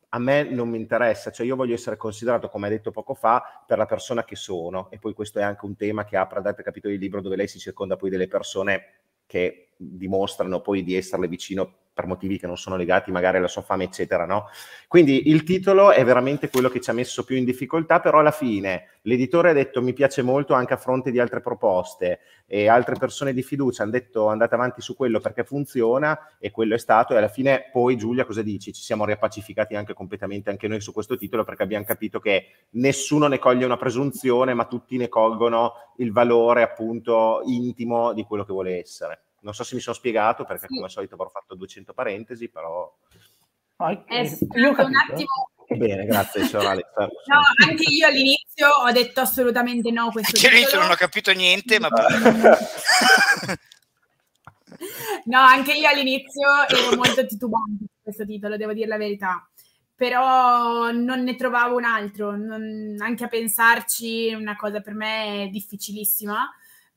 a me non mi interessa, cioè io voglio essere considerato, come ha detto poco fa, per la persona che sono e poi questo è anche un tema che apre ad altri capitoli del libro dove lei si circonda poi delle persone che dimostrano poi di esserle vicino per motivi che non sono legati magari alla sua fame, eccetera, no? Quindi il titolo è veramente quello che ci ha messo più in difficoltà, però alla fine l'editore ha detto mi piace molto anche a fronte di altre proposte e altre persone di fiducia hanno detto andate avanti su quello perché funziona e quello è stato e alla fine poi Giulia cosa dici? Ci siamo riappacificati anche completamente anche noi su questo titolo perché abbiamo capito che nessuno ne coglie una presunzione ma tutti ne colgono il valore appunto intimo di quello che vuole essere. Non so se mi sono spiegato perché sì. come al solito avrò fatto 200 parentesi, però... No, eh, un attimo Bene, grazie Sorale. no, anche io all'inizio ho detto assolutamente no. a Questo Io all'inizio non ho capito niente, ma... no, anche io all'inizio ero molto titubante su questo titolo, devo dire la verità. Però non ne trovavo un altro, non... anche a pensarci una cosa per me difficilissima.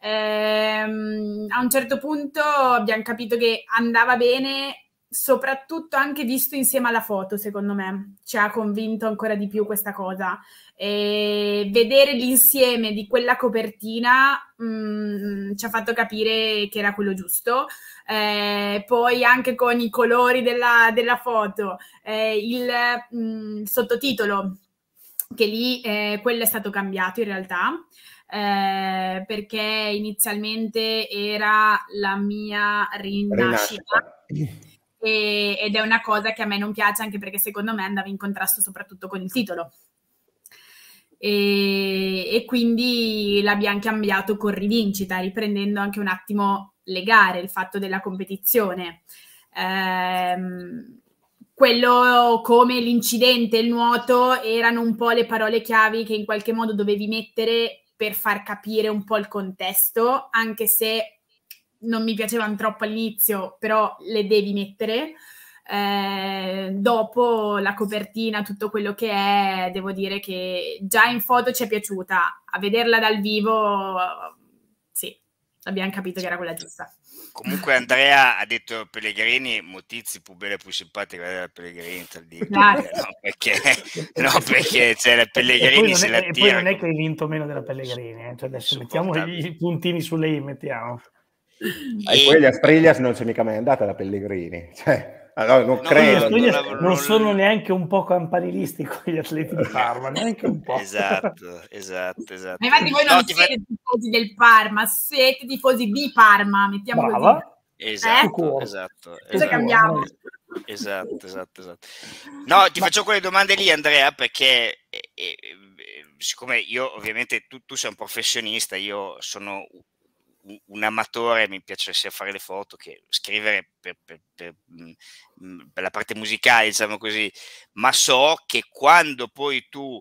Ehm, a un certo punto abbiamo capito che andava bene, soprattutto anche visto insieme alla foto, secondo me, ci ha convinto ancora di più questa cosa. E vedere l'insieme di quella copertina mh, mm, ci ha fatto capire che era quello giusto. Eh, poi anche con i colori della, della foto, eh, il mh, mm, sottotitolo, che lì eh, quello è stato cambiato in realtà. Eh, perché inizialmente era la mia rinascita. rinascita. E, ed è una cosa che a me non piace anche perché secondo me andava in contrasto soprattutto con il titolo. E, e, quindi l'abbiamo cambiato con rivincita, riprendendo anche un attimo le gare, il fatto della competizione. Ehm, quello come l'incidente, il nuoto erano un po' le parole chiavi che in qualche modo dovevi mettere per far capire un po' il contesto, anche se non mi piacevano troppo all'inizio, però le devi mettere. Eh, dopo la copertina, tutto quello che è, devo dire che già in foto ci è piaciuta, a vederla dal vivo, sì, abbiamo capito che era quella giusta. Comunque Andrea ha detto Pellegrini, Motizzi più bella e più simpatica della Pellegrini, per dire. no, perché, no, perché cioè, la Pellegrini se è, la tira. non è che hai vinto meno della Pellegrini, eh? cioè, adesso mettiamo i puntini su lei, mettiamo. E... E poi gli Aspriglias non c'è mica mai andata la Pellegrini, cioè allora, non no, credo. Non, non, non, sono neanche un po' campanilisti con gli atleti di Parma, neanche un po'. Esatto, esatto, esatto. infatti voi non siete fa... tifosi del Parma, siete tifosi di Parma, mettiamo Brava. così. Esatto, eh? esatto. Cosa esatto. cambiamo? Esatto, esatto, esatto. No, ti Ma... faccio quelle domande lì, Andrea, perché eh, eh, siccome io ovviamente tu, tu sei un professionista, io sono un amatore mi piacesse fare le foto che scrivere per, per, per, mhmm, mhmm, per, la parte musicale, diciamo così, ma so che quando poi tu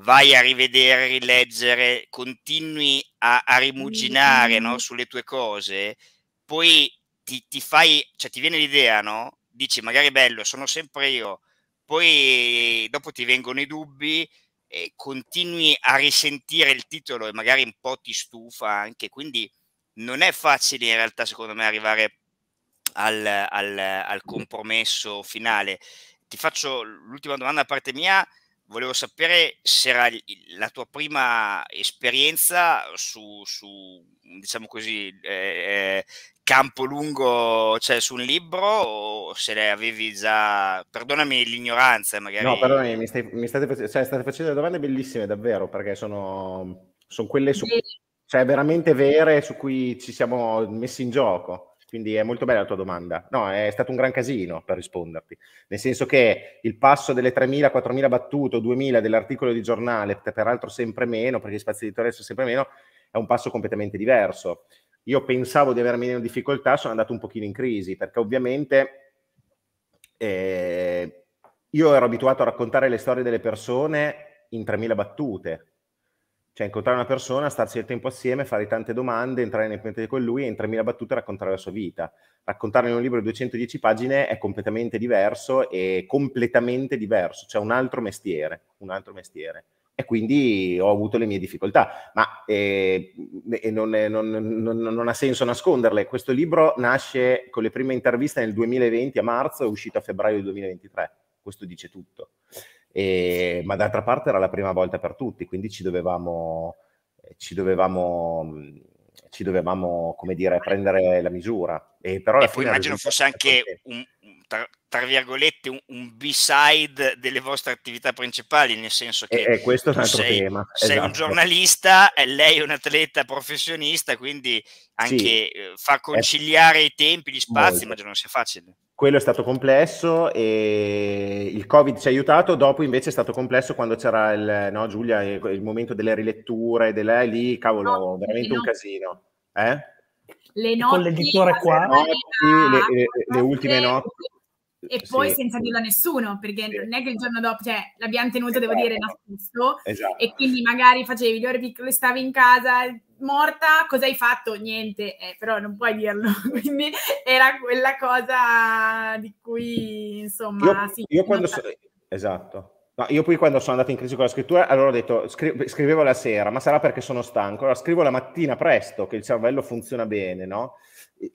vai a rivedere, rileggere, continui a, a rimuginare no, sulle tue cose, poi ti, ti, fai, cioè ti viene l'idea, no? Dici magari bello, sono sempre io, poi dopo ti vengono i dubbi, e continui a risentire il titolo e magari un po' ti stufa anche, quindi non è facile in realtà secondo me arrivare al, al, al compromesso finale. Ti faccio l'ultima domanda da parte mia, volevo sapere se era la tua prima esperienza su, su diciamo così, eh, eh campo lungo, cioè su un libro, o se ne avevi già, perdonami l'ignoranza magari. No, perdonami, mi, stai, mi state, cioè, state, facendo delle domande bellissime davvero, perché sono, sono quelle su... Sì cioè veramente vere su cui ci siamo messi in gioco. Quindi è molto bella la tua domanda. No, è stato un gran casino per risponderti, nel senso che il passo delle 3.000, 4.000 battute o 2.000 dell'articolo di giornale, peraltro sempre meno, perché gli spazi editoriali sono sempre meno, è un passo completamente diverso. Io pensavo di avere meno difficoltà, sono andato un pochino in crisi, perché ovviamente eh, io ero abituato a raccontare le storie delle persone in 3.000 battute, cioè, incontrare una persona, starsi il tempo assieme, fare tante domande, entrare nel commenti con lui e in 3.000 battute raccontare la sua vita. Raccontarlo in un libro di 210 pagine è completamente diverso e completamente diverso, cioè un altro mestiere, un altro mestiere. E quindi ho avuto le mie difficoltà, ma eh, non, è, non, non, non ha senso nasconderle. Questo libro nasce con le prime interviste nel 2020 a marzo, è uscito a febbraio del 2023. Questo dice tutto. E, ma d'altra parte era la prima volta per tutti, quindi ci dovevamo, eh, ci dovevamo, mm, ci dovevamo come dire, prendere la misura. E però e poi immagino fosse anche un, tra, tra, virgolette un, un b-side delle vostre attività principali, nel senso che e, questo è un altro sei, tema. sei esatto. un giornalista, lei è un atleta professionista, quindi anche sì, eh, far eh. conciliare è... i tempi, gli spazi, Molto. immagino non sia facile quello è stato complesso e il Covid ci ha aiutato, dopo invece è stato complesso quando c'era il, no, Giulia, il momento delle riletture, delle, eh, lì, cavolo, no, veramente un casino. Eh? Le notti, con l'editore qua, notti, le, le, le ultime notti. E eh, poi senza dirlo a nessuno, perché sì. non è che il giorno dopo, cioè, l'abbiamo tenuto, devo dire, esatto. nascosto, esatto. e quindi magari facevi le ore piccole, stavi in casa, morta, cosa hai fatto? Niente, eh, però non puoi dirlo. Quindi era quella cosa di cui, insomma, io, sì, io quando so, esatto. No, io poi quando sono andato in crisi con la scrittura, allora ho detto, scri- scrivevo la sera, ma sarà perché sono stanco, allora scrivo la mattina presto, che il cervello funziona bene, no?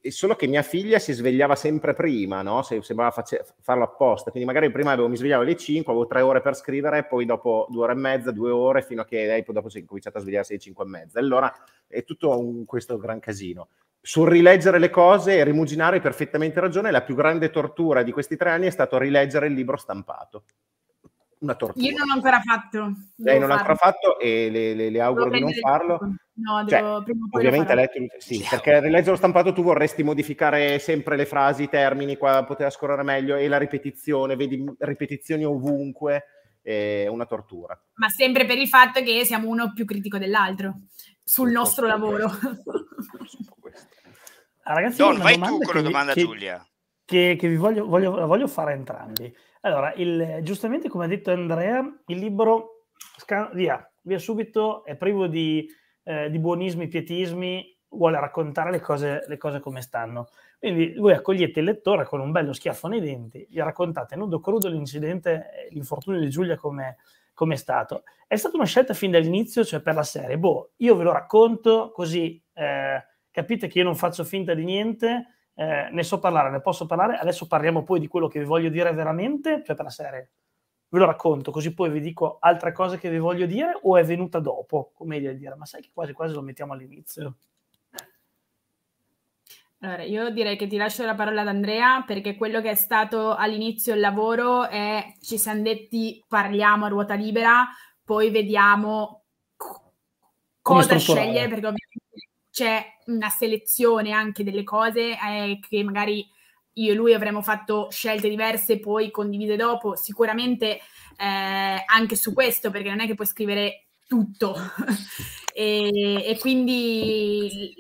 solo che mia figlia si svegliava sempre prima, no? Se, sembrava face- farlo apposta, quindi magari prima avevo, mi svegliavo alle 5, avevo tre ore per scrivere, poi dopo due ore e mezza, due ore, fino a che lei poi dopo si è cominciata a svegliarsi alle 5 e mezza. Allora è tutto un, questo gran casino. Sul rileggere le cose e rimuginare hai perfettamente ragione, la più grande tortura di questi tre anni è stato rileggere il libro stampato una tortura. Io non l'ho ancora fatto. Lei non l'ha ancora fatto e le, le, le auguro di non farlo. No, cioè, devo cioè, prima ovviamente letto, sì, sì, perché rileggere stampato tu vorresti modificare sempre le frasi, i termini, qua poteva scorrere meglio e la ripetizione, vedi ripetizioni ovunque, è una tortura. Ma sempre per il fatto che siamo uno più critico dell'altro sul sì, nostro lavoro. Ah, ragazzi, Don, vai tu con la domanda, che, Giulia. Che, che vi voglio, voglio, voglio fare entrambi. Allora, il, giustamente come ha detto Andrea, il libro scan- via, via subito, è privo di, eh, di buonismi, pietismi, vuole raccontare le cose, le cose, come stanno. Quindi voi accogliete il lettore con un bello schiaffo nei denti, gli raccontate nudo crudo l'incidente, l'infortunio di Giulia come, come è stato. È stata una scelta fin dall'inizio, cioè per la serie, boh, io ve lo racconto così eh, capite che io non faccio finta di niente, eh, ne so parlare, ne posso parlare, adesso parliamo poi di quello che vi voglio dire veramente, cioè per la serie ve lo racconto, così poi vi dico altre cose che vi voglio dire o è venuta dopo, come dire, ma sai che quasi quasi lo mettiamo all'inizio. Allora, io direi che ti lascio la parola ad Andrea perché quello che è stato all'inizio il lavoro è ci siamo detti parliamo a ruota libera, poi vediamo co- cosa scegliere perché ovviamente c'è una selezione anche delle cose eh, che magari io e lui avremmo fatto scelte diverse poi condivise dopo, sicuramente eh, anche su questo, perché non è che puoi scrivere tutto. e, e, quindi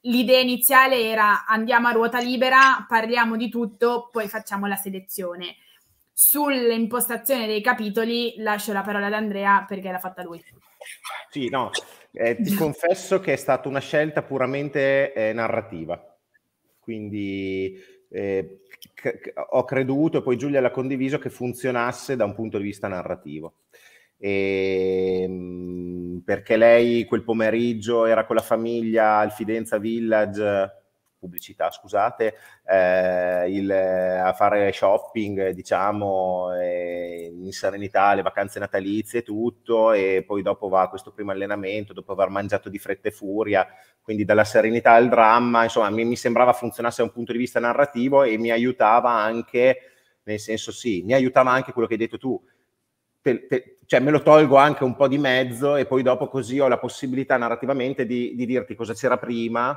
l'idea iniziale era andiamo a ruota libera, parliamo di tutto, poi facciamo la selezione. Sull'impostazione dei capitoli lascio la parola ad Andrea perché l'ha fatta lui. Sì, no, eh, ti confesso che è stata una scelta puramente eh, narrativa, quindi eh, c- ho creduto, e poi Giulia l'ha condiviso, che funzionasse da un punto di vista narrativo. E, ehm, mh, perché lei quel pomeriggio era con la famiglia al Fidenza Village pubblicità, scusate, eh, il, eh, a fare shopping, eh, diciamo, eh, in serenità, le vacanze natalizie, tutto, e poi dopo va questo primo allenamento, dopo aver mangiato di fretta e furia, quindi dalla serenità al dramma, insomma, mi, mi sembrava funzionasse da un punto di vista narrativo e mi aiutava anche, nel senso sì, mi aiutava anche quello che hai detto tu, Te, te, cioè me lo tolgo anche un po' di mezzo e poi dopo così ho la possibilità narrativamente di, di dirti cosa c'era prima,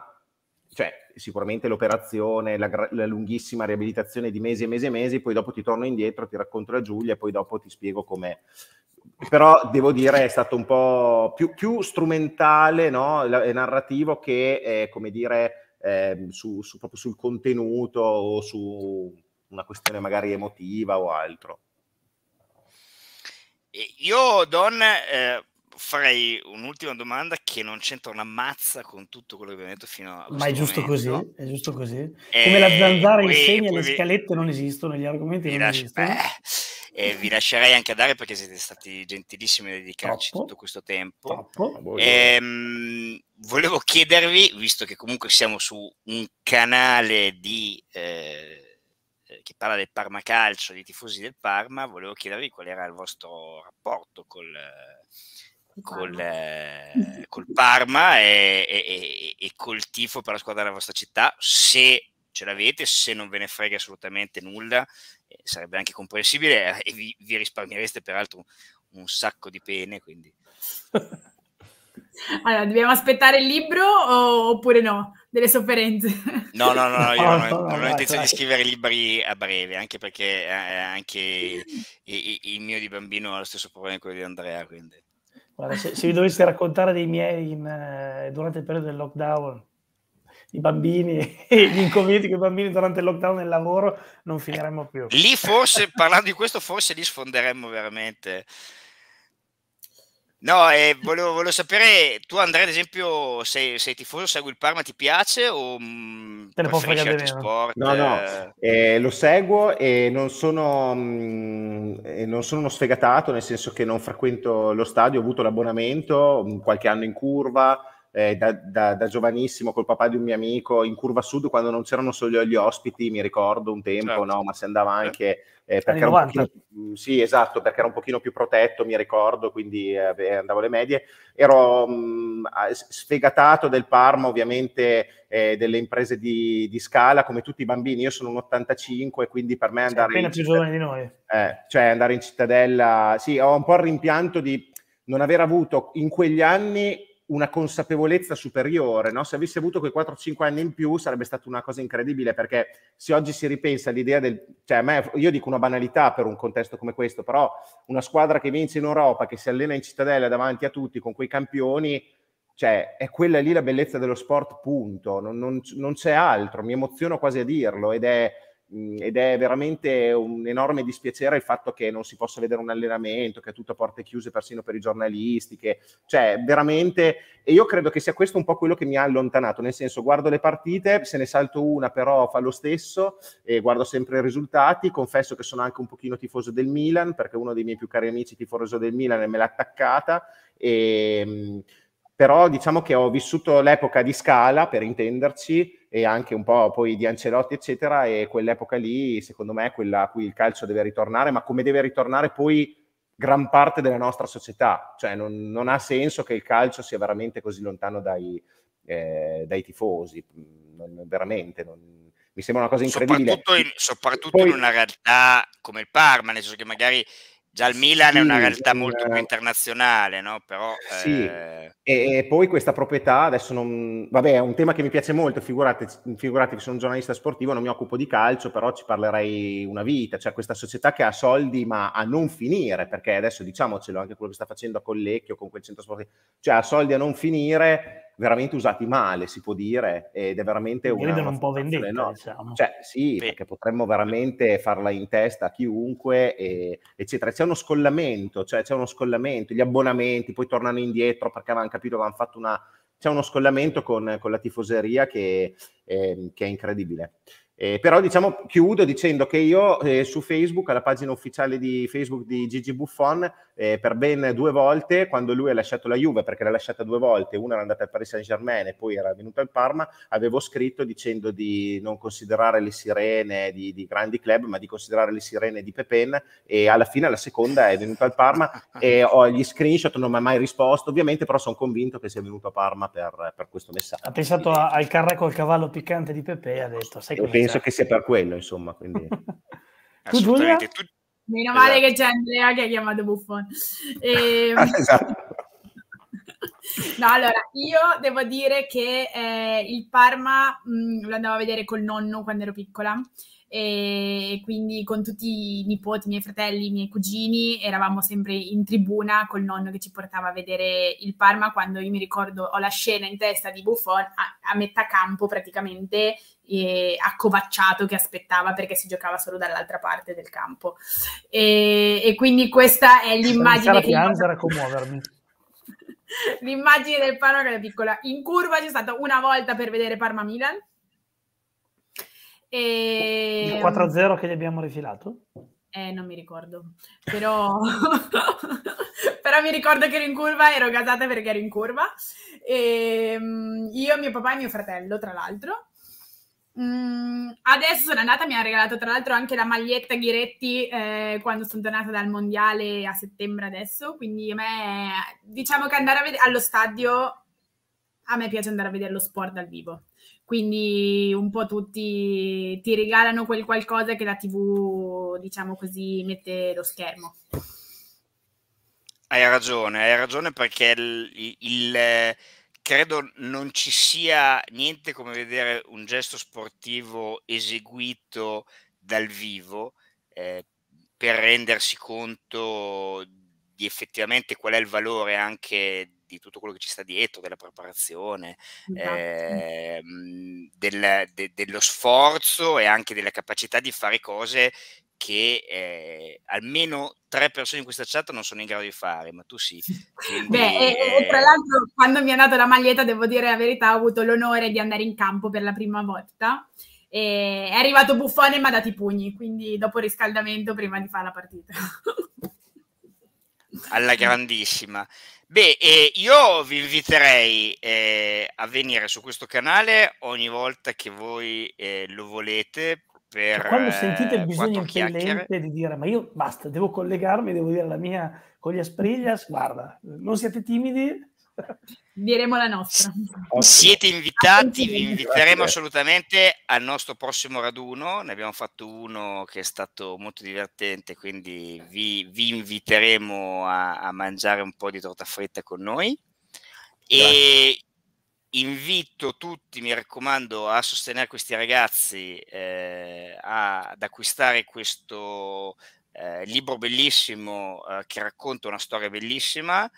cioè sicuramente l'operazione, la, la, lunghissima riabilitazione di mesi e mesi e mesi, poi dopo ti torno indietro, ti racconto la Giulia, e poi dopo ti spiego com'è. Però devo dire è stato un po' più, più strumentale no? e narrativo che, eh, come dire, eh, su, su, proprio sul contenuto o su una questione magari emotiva o altro. Io, Don, eh, farei un'ultima domanda che non c'entra una mazza con tutto quello che abbiamo detto fino a Ma è giusto momento. così, è giusto così. E... Eh, Come la zanzara insegna, poi le scalette non esistono, gli argomenti vi non lascio... esistono. Eh, vi lascerei anche andare perché siete stati gentilissimi a dedicarci Troppo. tutto questo tempo. Ehm, volevo chiedervi, visto che comunque siamo su un canale di... Eh, che parla del Parma Calcio, dei tifosi del Parma, volevo chiedervi qual era il vostro rapporto col, col, eh, col Parma e, e, e, col tifo per la squadra della vostra città, se ce l'avete, se non ve ne frega assolutamente nulla, eh, sarebbe anche comprensibile eh, e vi, vi, risparmiereste peraltro un sacco di pene, quindi... Allora, dobbiamo aspettare il libro o, oppure no? Delle sofferenze? No, no, no, io non, ho, non ho intenzione di scrivere libri a breve, anche perché eh, anche il, il, mio di bambino ha lo stesso problema di quello di Andrea, quindi... Guarda, se, se, vi dovessi raccontare dei miei in, eh, durante il periodo del lockdown, i bambini, gli inconvenienti che i bambini durante il lockdown e il lavoro, non finiremmo più. Lì forse, parlando di questo, forse li sfonderemmo veramente No, eh, volevo, volevo, sapere, tu Andrea ad esempio sei, sei, tifoso, segui il Parma, ti piace o mm, te ne può fregare sport? No, no, eh, lo seguo e non, sono, mh, mm, e non sono uno sfegatato, nel senso che non frequento lo stadio, ho avuto l'abbonamento mm, qualche anno in curva, eh, da, da, da, giovanissimo col papà di un mio amico in curva sud quando non c'erano solo gli ospiti, mi ricordo un tempo, certo. no? ma si andava anche eh, perché, era un pochino, mm, sì, esatto, perché era un pochino più protetto, mi ricordo, quindi eh, andavo alle medie. Ero mh, mm, sfegatato del Parma, ovviamente eh, delle imprese di, di, scala, come tutti i bambini. Io sono un 85, quindi per me andare... appena più giovane di noi. Eh, cioè andare in cittadella... Sì, ho un po' il rimpianto di non aver avuto in quegli anni una consapevolezza superiore, no? se avessi avuto quei 4-5 anni in più sarebbe stata una cosa incredibile, perché se oggi si ripensa all'idea del... Cioè, a me, io dico una banalità per un contesto come questo, però una squadra che vince in Europa, che si allena in cittadella davanti a tutti con quei campioni, cioè, è quella lì la bellezza dello sport, punto, non, non, non c'è altro, mi emoziono quasi a dirlo ed è ed è veramente un enorme dispiacere il fatto che non si possa vedere un allenamento, che è tutto a porte chiuse persino per i giornalisti, che, cioè veramente, e io credo che sia questo un po' quello che mi ha allontanato, nel senso guardo le partite, se ne salto una però fa lo stesso, e guardo sempre i risultati, confesso che sono anche un pochino tifoso del Milan, perché uno dei miei più cari amici tifoso del Milan me l'ha attaccata, e però diciamo che ho vissuto l'epoca di Scala, per intenderci, e anche un po' poi di Ancelotti, eccetera, e quell'epoca lì, secondo me, è quella a cui il calcio deve ritornare, ma come deve ritornare poi gran parte della nostra società. Cioè non, non ha senso che il calcio sia veramente così lontano dai, eh, dai tifosi, mm, non, veramente, non, mi sembra una cosa incredibile. Soprattutto in, soprattutto Poi, in una realtà come il Parma, nel senso che magari Già il Milan sì, è una realtà molto più internazionale, no? Però, sì. eh... e, e, poi questa proprietà, adesso non... Vabbè, è un tema che mi piace molto, figurate, figurate che sono un giornalista sportivo, non mi occupo di calcio, però ci parlerei una vita. Cioè questa società che ha soldi ma a non finire, perché adesso diciamocelo anche quello che sta facendo a Collecchio con quel centro sportivo, cioè ha soldi a non finire veramente usati male, si può dire, ed è veramente un... Credono un po' vendetta, no? diciamo. Cioè, sì, Beh. perché potremmo veramente farla in testa a chiunque, e, eccetera. C'è uno scollamento, cioè c'è uno scollamento, gli abbonamenti, poi tornano indietro perché avevano capito, avevano fatto una... C'è uno scollamento con, con la tifoseria che, eh, che è incredibile. Eh, però diciamo chiudo dicendo che io eh, su Facebook, alla pagina ufficiale di Facebook di Gigi Buffon, eh, per ben due volte, quando lui ha lasciato la Juve, perché l'ha lasciata due volte, una era andata al Paris Saint Germain e poi era venuta al Parma, avevo scritto dicendo di non considerare le sirene di, di grandi club, ma di considerare le sirene di Pepin e alla fine la seconda è venuta al Parma e ho gli screenshot, non mi ha mai risposto ovviamente, però sono convinto che sia venuto a Parma per, per questo messaggio. Ha pensato al carré col cavallo piccante di Pepe e ha detto, sai cosa? penso che sia per quello, insomma. Quindi... Assolutamente. Tu, Meno male esatto. che c'è Andrea che ha chiamato Buffon. E... Ehm, esatto. No, allora, io devo dire che eh, il Parma mh, mm, lo andavo a vedere col nonno quando ero piccola e quindi con tutti i nipoti, i miei fratelli, i miei cugini eravamo sempre in tribuna col nonno che ci portava a vedere il Parma quando io mi ricordo ho la scena in testa di Buffon a, a metà campo praticamente eh, accovacciato che aspettava perché si giocava solo dall'altra parte del campo. E, e quindi questa è l'immagine... Che piangere, a commuovermi. l'immagine del Parma che era piccola. In curva c'è stata una volta per vedere Parma-Milan. E... Il 4-0 mm, che gli abbiamo rifilato? Eh, non mi ricordo, però... però mi ricordo che ero in curva, ero gasata perché ero in curva. E, mm, io, mio papà e mio fratello, tra l'altro. Mm, adesso sono andata, mi ha regalato tra l'altro anche la maglietta Ghiretti eh, quando sono tornata dal mondiale a settembre adesso, quindi a me diciamo che andare ved- allo stadio, a me piace andare a vedere lo sport dal vivo, quindi un po' tutti ti regalano quel qualcosa che la tv diciamo così mette lo schermo. Hai ragione, hai ragione perché il, il credo non ci sia niente come vedere un gesto sportivo eseguito dal vivo eh, per rendersi conto di effettivamente qual è il valore anche di tutto quello che ci sta dietro, della preparazione, eh, del, de, dello sforzo e anche della capacità di fare cose che eh, almeno tre persone in questa chat non sono in grado di fare, ma tu sì. Quindi, Beh, eh... e, tra eh, l'altro quando mi è nata la maglietta, devo dire la verità, ho avuto l'onore di andare in campo per la prima volta. E è arrivato Buffone e mi ha dato i pugni, quindi dopo il riscaldamento prima di fare la partita. Alla grandissima. Beh, eh, io vi inviterei eh, a venire su questo canale ogni volta che voi eh, lo volete per cioè, quando sentite il eh, bisogno impellente di dire ma io basta, devo collegarmi, devo dire la mia con gli aspriglias, guarda, non siete timidi, Diremo la nostra. Siete invitati, vi inviteremo assolutamente al nostro prossimo raduno. Ne abbiamo fatto uno che è stato molto divertente, quindi vi, vi inviteremo a, a, mangiare un po' di torta fritta con noi. Grazie. E invito tutti, mi raccomando, a sostenere questi ragazzi eh, a, ad acquistare questo eh, libro bellissimo eh, che racconta una storia bellissima,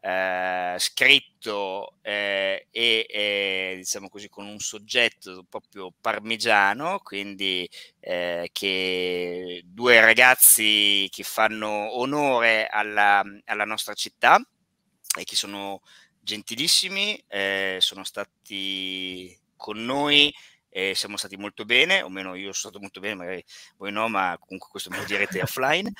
eh, scritto eh, e diciamo così con un soggetto proprio parmigiano, quindi eh, che due ragazzi che fanno onore alla, alla nostra città e che sono gentilissimi, eh, sono stati con noi, eh, siamo stati molto bene, o meno io sono stato molto bene, magari voi no, ma comunque questo me lo direte offline.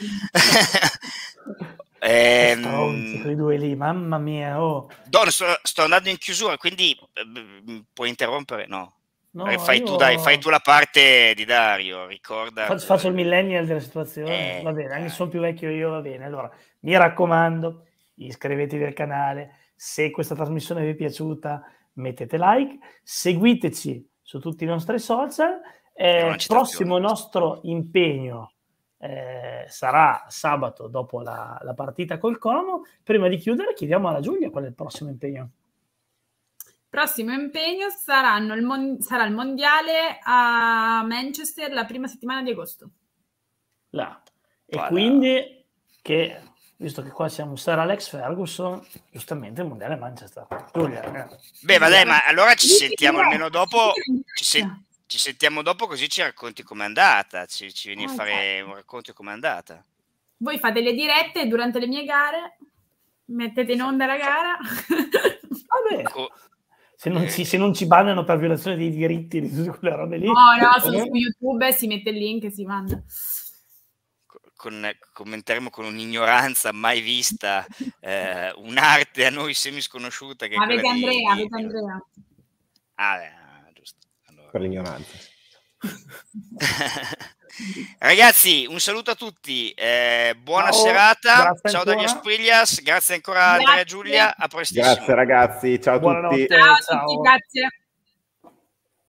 eh, Stronzi, quei due lì, mamma mia. Oh. Don, sto, sto andando in chiusura, quindi eh, puoi interrompere? No. No, fai, io... tu, dai, fai, tu, la parte di Dario, ricorda. Faccio, faccio il millennial della situazione, eh, va bene, anche se sono più vecchio io, va bene. Allora, mi raccomando, iscrivetevi al canale, se questa trasmissione vi è piaciuta, mettete like, seguiteci su tutti i nostri social. Eh, il prossimo nostro impegno eh, sarà sabato dopo la, la, partita col Como. Prima di chiudere, chiediamo alla Giulia qual è il prossimo impegno. Prossimo impegno il mon- sarà il mondiale a Manchester la prima settimana di agosto. Là. E voilà. quindi che visto che qua siamo Sara Alex Ferguson, giustamente il mondiale Manchester. Giulia. Eh. Beh, vabbè, ma allora ci sentiamo almeno dopo. Ci, se- ci sentiamo dopo così ci racconti com'è andata, ci, ci vieni ah, a fare un racconto com'è andata. Voi fate le dirette durante le mie gare, mettete in onda la gara. Vabbè. Ah, Co- se non, eh. ci, se non ci bannano per violazione dei diritti di tutte quelle robe lì. No, no, sono eh. su YouTube si mette il link e si manda con, commenteremo con un'ignoranza mai vista, eh, un'arte a noi semi sconosciuta. avete Andrea, di... avete Andrea. Ah, beh, ah, giusto. Allora. Per l'ignoranza. Ragazzi, un saluto a tutti, eh, buona ciao, serata, ciao Dario Spriglias, grazie ancora a Andrea e Giulia, a prestissimo. Grazie ragazzi, ciao a tutti. Ciao a tutti, grazie.